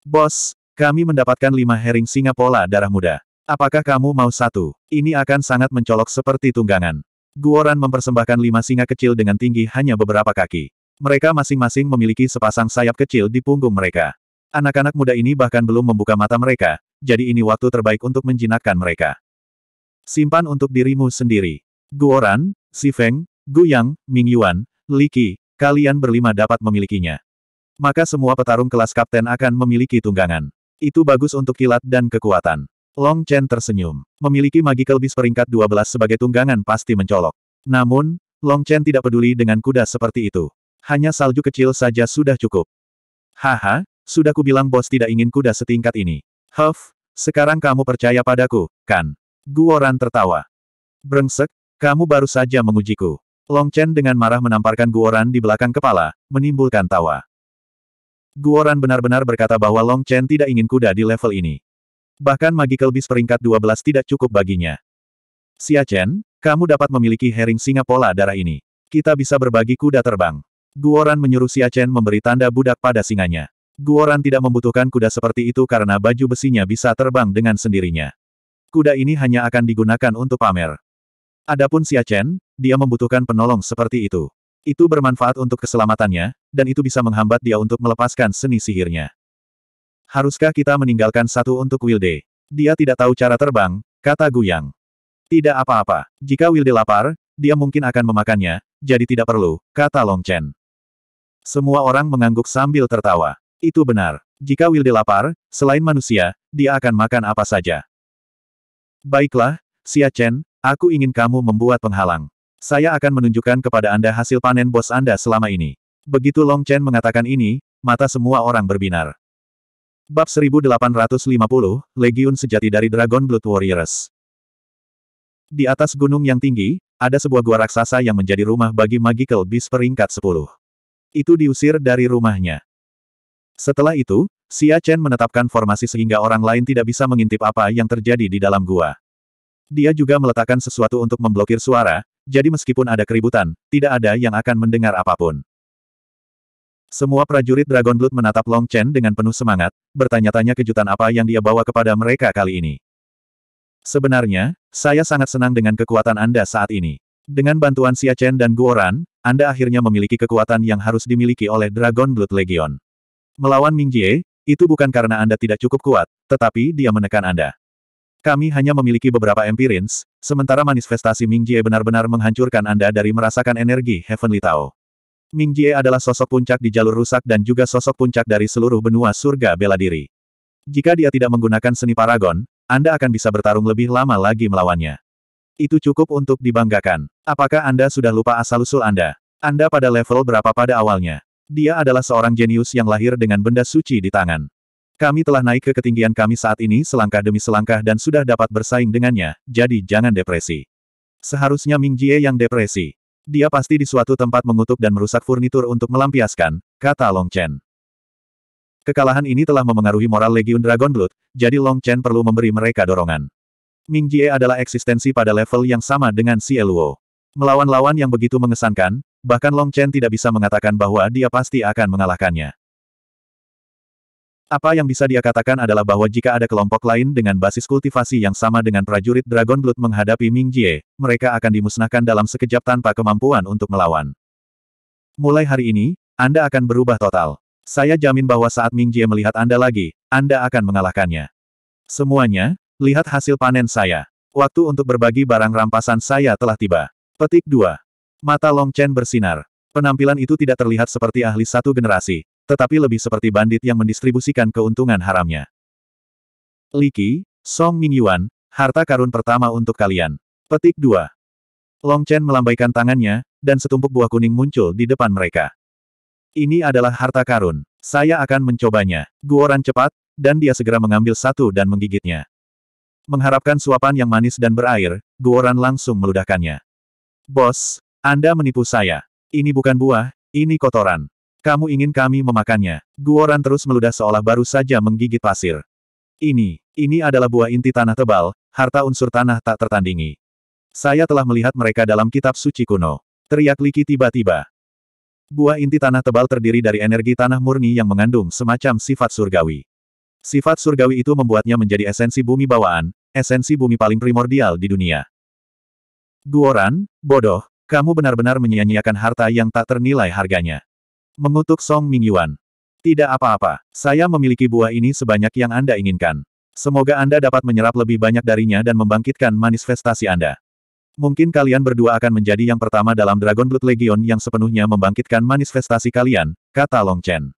Bos, kami mendapatkan lima herring Singapola darah muda. Apakah kamu mau satu? Ini akan sangat mencolok seperti tunggangan. Guoran mempersembahkan lima singa kecil dengan tinggi hanya beberapa kaki. Mereka masing-masing memiliki sepasang sayap kecil di punggung mereka. Anak-anak muda ini bahkan belum membuka mata mereka, jadi ini waktu terbaik untuk menjinakkan mereka. Simpan untuk dirimu sendiri. Guoran, Sifeng, Guyang, Mingyuan, Qi, kalian berlima dapat memilikinya. Maka semua petarung kelas kapten akan memiliki tunggangan. Itu bagus untuk kilat dan kekuatan. Long Chen tersenyum. Memiliki magical Beast peringkat 12 sebagai tunggangan pasti mencolok. Namun, Long Chen tidak peduli dengan kuda seperti itu. Hanya salju kecil saja sudah cukup. Haha, sudah kubilang bos tidak ingin kuda setingkat ini. Huff, sekarang kamu percaya padaku, kan? Guoran tertawa. Brengsek, kamu baru saja mengujiku. Long Chen dengan marah menamparkan Guoran di belakang kepala, menimbulkan tawa. Guoran benar-benar berkata bahwa Long Chen tidak ingin kuda di level ini. Bahkan Magical Beast peringkat 12 tidak cukup baginya. Xia Chen, kamu dapat memiliki herring singa pola darah ini. Kita bisa berbagi kuda terbang. Guoran menyuruh Xia Chen memberi tanda budak pada singanya. Guoran tidak membutuhkan kuda seperti itu karena baju besinya bisa terbang dengan sendirinya. Kuda ini hanya akan digunakan untuk pamer. Adapun Xia Chen, dia membutuhkan penolong seperti itu. Itu bermanfaat untuk keselamatannya, dan itu bisa menghambat dia untuk melepaskan seni sihirnya. Haruskah kita meninggalkan satu untuk Wilde? Dia tidak tahu cara terbang, kata Guyang. Tidak apa-apa. Jika Wilde lapar, dia mungkin akan memakannya, jadi tidak perlu, kata Long Chen. Semua orang mengangguk sambil tertawa. Itu benar. Jika Wilde lapar, selain manusia, dia akan makan apa saja. Baiklah, Xia Chen, aku ingin kamu membuat penghalang. Saya akan menunjukkan kepada Anda hasil panen bos Anda selama ini. Begitu Long Chen mengatakan ini, mata semua orang berbinar. Bab 1850, Legiun Sejati dari Dragon Blood Warriors. Di atas gunung yang tinggi, ada sebuah gua raksasa yang menjadi rumah bagi Magical Beast peringkat 10. Itu diusir dari rumahnya. Setelah itu, Xia Chen menetapkan formasi sehingga orang lain tidak bisa mengintip apa yang terjadi di dalam gua. Dia juga meletakkan sesuatu untuk memblokir suara, jadi meskipun ada keributan, tidak ada yang akan mendengar apapun. Semua prajurit Dragon Blood menatap Long Chen dengan penuh semangat, bertanya-tanya kejutan apa yang dia bawa kepada mereka kali ini. Sebenarnya, saya sangat senang dengan kekuatan Anda saat ini. Dengan bantuan Xia Chen dan Guoran, Anda akhirnya memiliki kekuatan yang harus dimiliki oleh Dragon Blood Legion. Melawan Ming Jie, itu bukan karena Anda tidak cukup kuat, tetapi dia menekan Anda. Kami hanya memiliki beberapa empirins, sementara manifestasi Ming Jie benar-benar menghancurkan Anda dari merasakan energi Heavenly Tao. Ming Jie adalah sosok puncak di jalur rusak dan juga sosok puncak dari seluruh benua surga bela diri. Jika dia tidak menggunakan seni paragon, Anda akan bisa bertarung lebih lama lagi melawannya. Itu cukup untuk dibanggakan. Apakah Anda sudah lupa asal-usul Anda? Anda pada level berapa pada awalnya? Dia adalah seorang jenius yang lahir dengan benda suci di tangan. Kami telah naik ke ketinggian kami saat ini selangkah demi selangkah dan sudah dapat bersaing dengannya, jadi jangan depresi. Seharusnya Ming Jie yang depresi. Dia pasti di suatu tempat mengutuk dan merusak furnitur untuk melampiaskan, kata Long Chen. Kekalahan ini telah memengaruhi moral Legion Dragon Blood, jadi Long Chen perlu memberi mereka dorongan. Ming Jie adalah eksistensi pada level yang sama dengan si Eluo. Melawan lawan yang begitu mengesankan, bahkan Long Chen tidak bisa mengatakan bahwa dia pasti akan mengalahkannya. Apa yang bisa dia katakan adalah bahwa jika ada kelompok lain dengan basis kultivasi yang sama dengan prajurit Dragon Blood menghadapi Ming Jie, mereka akan dimusnahkan dalam sekejap tanpa kemampuan untuk melawan. Mulai hari ini, Anda akan berubah total. Saya jamin bahwa saat Ming Jie melihat Anda lagi, Anda akan mengalahkannya. Semuanya, lihat hasil panen saya. Waktu untuk berbagi barang rampasan saya telah tiba. Petik 2. Mata Long Chen bersinar. Penampilan itu tidak terlihat seperti ahli satu generasi, tetapi lebih seperti bandit yang mendistribusikan keuntungan haramnya. Liki, Song Mingyuan, harta karun pertama untuk kalian. Petik 2. Long Chen melambaikan tangannya, dan setumpuk buah kuning muncul di depan mereka. Ini adalah harta karun. Saya akan mencobanya. Guoran cepat, dan dia segera mengambil satu dan menggigitnya. Mengharapkan suapan yang manis dan berair, Guoran langsung meludahkannya. Bos, Anda menipu saya. Ini bukan buah, ini kotoran. Kamu ingin kami memakannya? Guoran terus meludah seolah baru saja menggigit pasir. Ini, ini adalah buah inti tanah tebal, harta unsur tanah tak tertandingi. Saya telah melihat mereka dalam kitab suci kuno. Teriak Liki tiba-tiba. Buah inti tanah tebal terdiri dari energi tanah murni yang mengandung semacam sifat surgawi. Sifat surgawi itu membuatnya menjadi esensi bumi bawaan, esensi bumi paling primordial di dunia. Guoran, bodoh, kamu benar-benar menyia-nyiakan harta yang tak ternilai harganya. Mengutuk Song Mingyuan. Tidak apa-apa, saya memiliki buah ini sebanyak yang Anda inginkan. Semoga Anda dapat menyerap lebih banyak darinya dan membangkitkan manifestasi Anda. Mungkin kalian berdua akan menjadi yang pertama dalam Dragon Blood Legion yang sepenuhnya membangkitkan manifestasi kalian, kata Long Chen.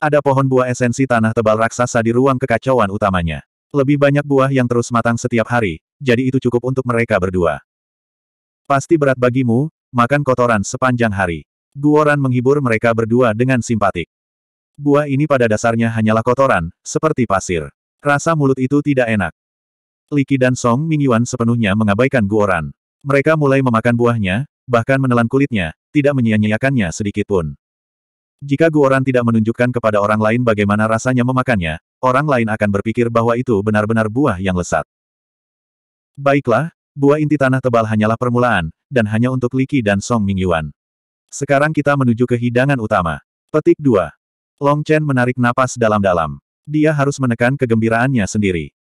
Ada pohon buah esensi tanah tebal raksasa di ruang kekacauan utamanya. Lebih banyak buah yang terus matang setiap hari, jadi itu cukup untuk mereka berdua. Pasti berat bagimu, makan kotoran sepanjang hari. Guoran menghibur mereka berdua dengan simpatik. Buah ini pada dasarnya hanyalah kotoran, seperti pasir. Rasa mulut itu tidak enak. Liki dan Song Mingyuan sepenuhnya mengabaikan Guoran. Mereka mulai memakan buahnya, bahkan menelan kulitnya, tidak menyia-nyiakannya sedikit pun. Jika Guoran tidak menunjukkan kepada orang lain bagaimana rasanya memakannya, orang lain akan berpikir bahwa itu benar-benar buah yang lesat. Baiklah, buah inti tanah tebal hanyalah permulaan, dan hanya untuk Liki dan Song Mingyuan. Sekarang kita menuju ke hidangan utama. Petik 2. Long Chen menarik napas dalam-dalam. Dia harus menekan kegembiraannya sendiri.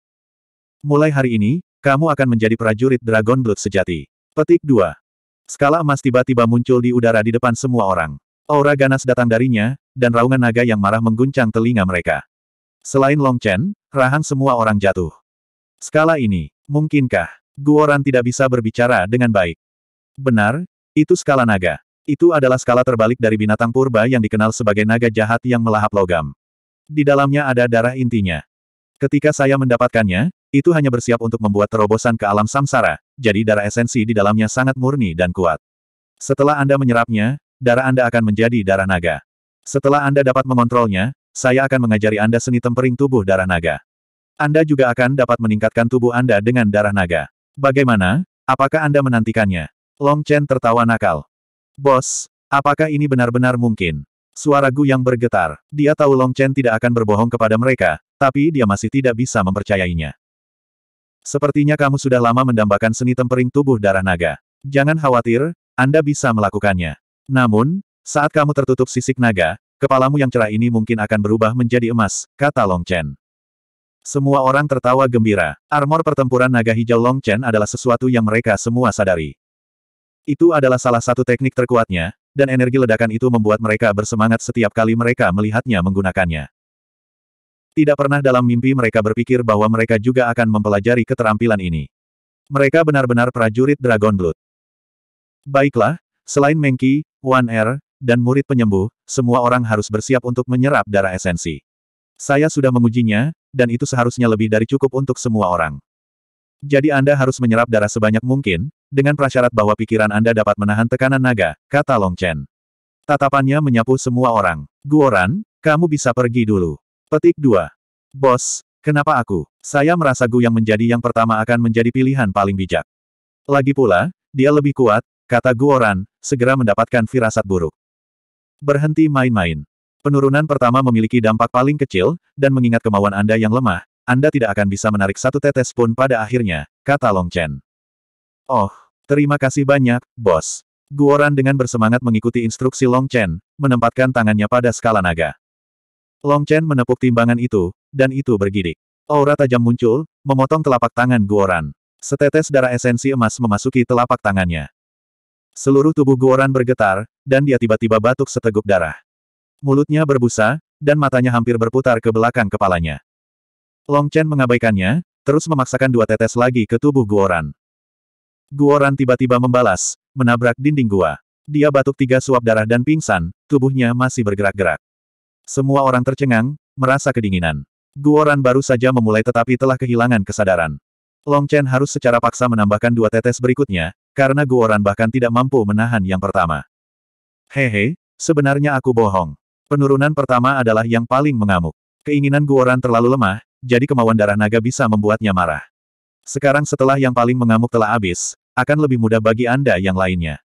Mulai hari ini, kamu akan menjadi prajurit Dragon Blood sejati. Petik 2. Skala emas tiba-tiba muncul di udara di depan semua orang. Aura ganas datang darinya, dan raungan naga yang marah mengguncang telinga mereka. Selain Long Chen, rahang semua orang jatuh. Skala ini, mungkinkah, Guoran tidak bisa berbicara dengan baik? Benar, itu skala naga. Itu adalah skala terbalik dari binatang purba yang dikenal sebagai naga jahat yang melahap logam. Di dalamnya ada darah intinya. Ketika saya mendapatkannya, itu hanya bersiap untuk membuat terobosan ke alam samsara, jadi darah esensi di dalamnya sangat murni dan kuat. Setelah Anda menyerapnya, darah Anda akan menjadi darah naga. Setelah Anda dapat mengontrolnya, saya akan mengajari Anda seni tempering tubuh darah naga. Anda juga akan dapat meningkatkan tubuh Anda dengan darah naga. Bagaimana? Apakah Anda menantikannya? Long Chen tertawa nakal. Bos, apakah ini benar-benar mungkin? Suara Gu yang bergetar. Dia tahu Long Chen tidak akan berbohong kepada mereka, tapi dia masih tidak bisa mempercayainya. Sepertinya kamu sudah lama mendambakan seni tempering tubuh darah naga. Jangan khawatir, Anda bisa melakukannya. Namun, saat kamu tertutup sisik naga, kepalamu yang cerah ini mungkin akan berubah menjadi emas, kata Long Chen. Semua orang tertawa gembira. Armor pertempuran naga hijau Long Chen adalah sesuatu yang mereka semua sadari. Itu adalah salah satu teknik terkuatnya, dan energi ledakan itu membuat mereka bersemangat setiap kali mereka melihatnya menggunakannya. Tidak pernah dalam mimpi mereka berpikir bahwa mereka juga akan mempelajari keterampilan ini. Mereka benar-benar prajurit Dragon Blood. Baiklah, selain Mengki, Wan Er, dan murid penyembuh, semua orang harus bersiap untuk menyerap darah esensi. Saya sudah mengujinya, dan itu seharusnya lebih dari cukup untuk semua orang. Jadi Anda harus menyerap darah sebanyak mungkin, dengan prasyarat bahwa pikiran Anda dapat menahan tekanan naga, kata Long Chen. Tatapannya menyapu semua orang. Guoran, kamu bisa pergi dulu. Petik 2. Bos, kenapa aku? Saya merasa Gu yang menjadi yang pertama akan menjadi pilihan paling bijak. Lagi pula, dia lebih kuat, kata Guoran, segera mendapatkan firasat buruk. Berhenti main-main. Penurunan pertama memiliki dampak paling kecil, dan mengingat kemauan Anda yang lemah, Anda tidak akan bisa menarik satu tetes pun pada akhirnya, kata Long Chen. Oh, terima kasih banyak, bos. Guoran dengan bersemangat mengikuti instruksi Long Chen, menempatkan tangannya pada skala naga. Long Chen menepuk timbangan itu, dan itu bergidik. Aura tajam muncul, memotong telapak tangan Guoran. Setetes darah esensi emas memasuki telapak tangannya. Seluruh tubuh Guoran bergetar, dan dia tiba-tiba batuk seteguk darah. Mulutnya berbusa, dan matanya hampir berputar ke belakang kepalanya. Long Chen mengabaikannya, terus memaksakan dua tetes lagi ke tubuh Guoran. Guoran tiba-tiba membalas, menabrak dinding gua. Dia batuk tiga suap darah dan pingsan, tubuhnya masih bergerak-gerak. Semua orang tercengang, merasa kedinginan. Guoran baru saja memulai tetapi telah kehilangan kesadaran. Long Chen harus secara paksa menambahkan dua tetes berikutnya, karena Guoran bahkan tidak mampu menahan yang pertama. Hehe, sebenarnya aku bohong. Penurunan pertama adalah yang paling mengamuk. Keinginan Guoran terlalu lemah, jadi kemauan darah naga bisa membuatnya marah. Sekarang setelah yang paling mengamuk telah habis, akan lebih mudah bagi Anda yang lainnya.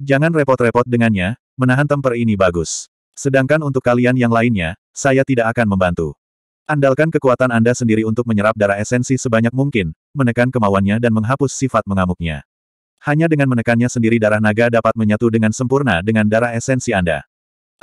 Jangan repot-repot dengannya, menahan temper ini bagus. Sedangkan untuk kalian yang lainnya, saya tidak akan membantu. Andalkan kekuatan Anda sendiri untuk menyerap darah esensi sebanyak mungkin, menekan kemauannya dan menghapus sifat mengamuknya. Hanya dengan menekannya sendiri darah naga dapat menyatu dengan sempurna dengan darah esensi Anda.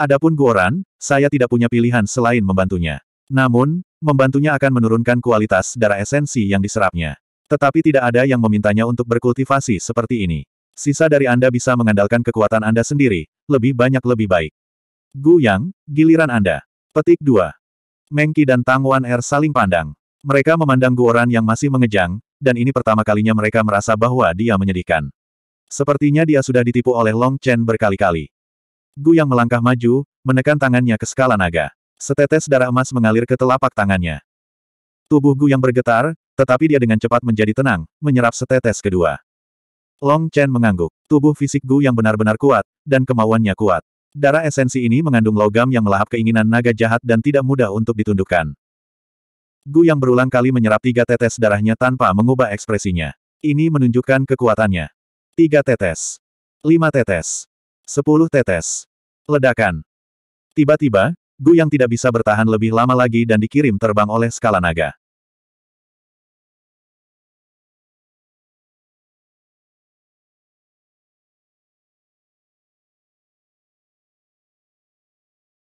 Adapun Guoran, saya tidak punya pilihan selain membantunya. Namun, membantunya akan menurunkan kualitas darah esensi yang diserapnya. Tetapi tidak ada yang memintanya untuk berkultivasi seperti ini. Sisa dari Anda bisa mengandalkan kekuatan Anda sendiri, lebih banyak lebih baik. Gu Yang, giliran Anda. Petik 2. Mengki dan Tang Wan Er saling pandang. Mereka memandang Guoran yang masih mengejang, dan ini pertama kalinya mereka merasa bahwa dia menyedihkan. Sepertinya dia sudah ditipu oleh Long Chen berkali-kali. Gu yang melangkah maju, menekan tangannya ke skala naga. Setetes darah emas mengalir ke telapak tangannya. Tubuh Gu yang bergetar, tetapi dia dengan cepat menjadi tenang, menyerap setetes kedua. Long Chen mengangguk. Tubuh fisik Gu yang benar-benar kuat, dan kemauannya kuat. Darah esensi ini mengandung logam yang melahap keinginan naga jahat dan tidak mudah untuk ditundukkan. Gu yang berulang kali menyerap tiga tetes darahnya tanpa mengubah ekspresinya. Ini menunjukkan kekuatannya. Tiga tetes. Lima tetes. Sepuluh tetes. Ledakan. Tiba-tiba, Gu yang tidak bisa bertahan lebih lama lagi dan dikirim terbang oleh skala naga.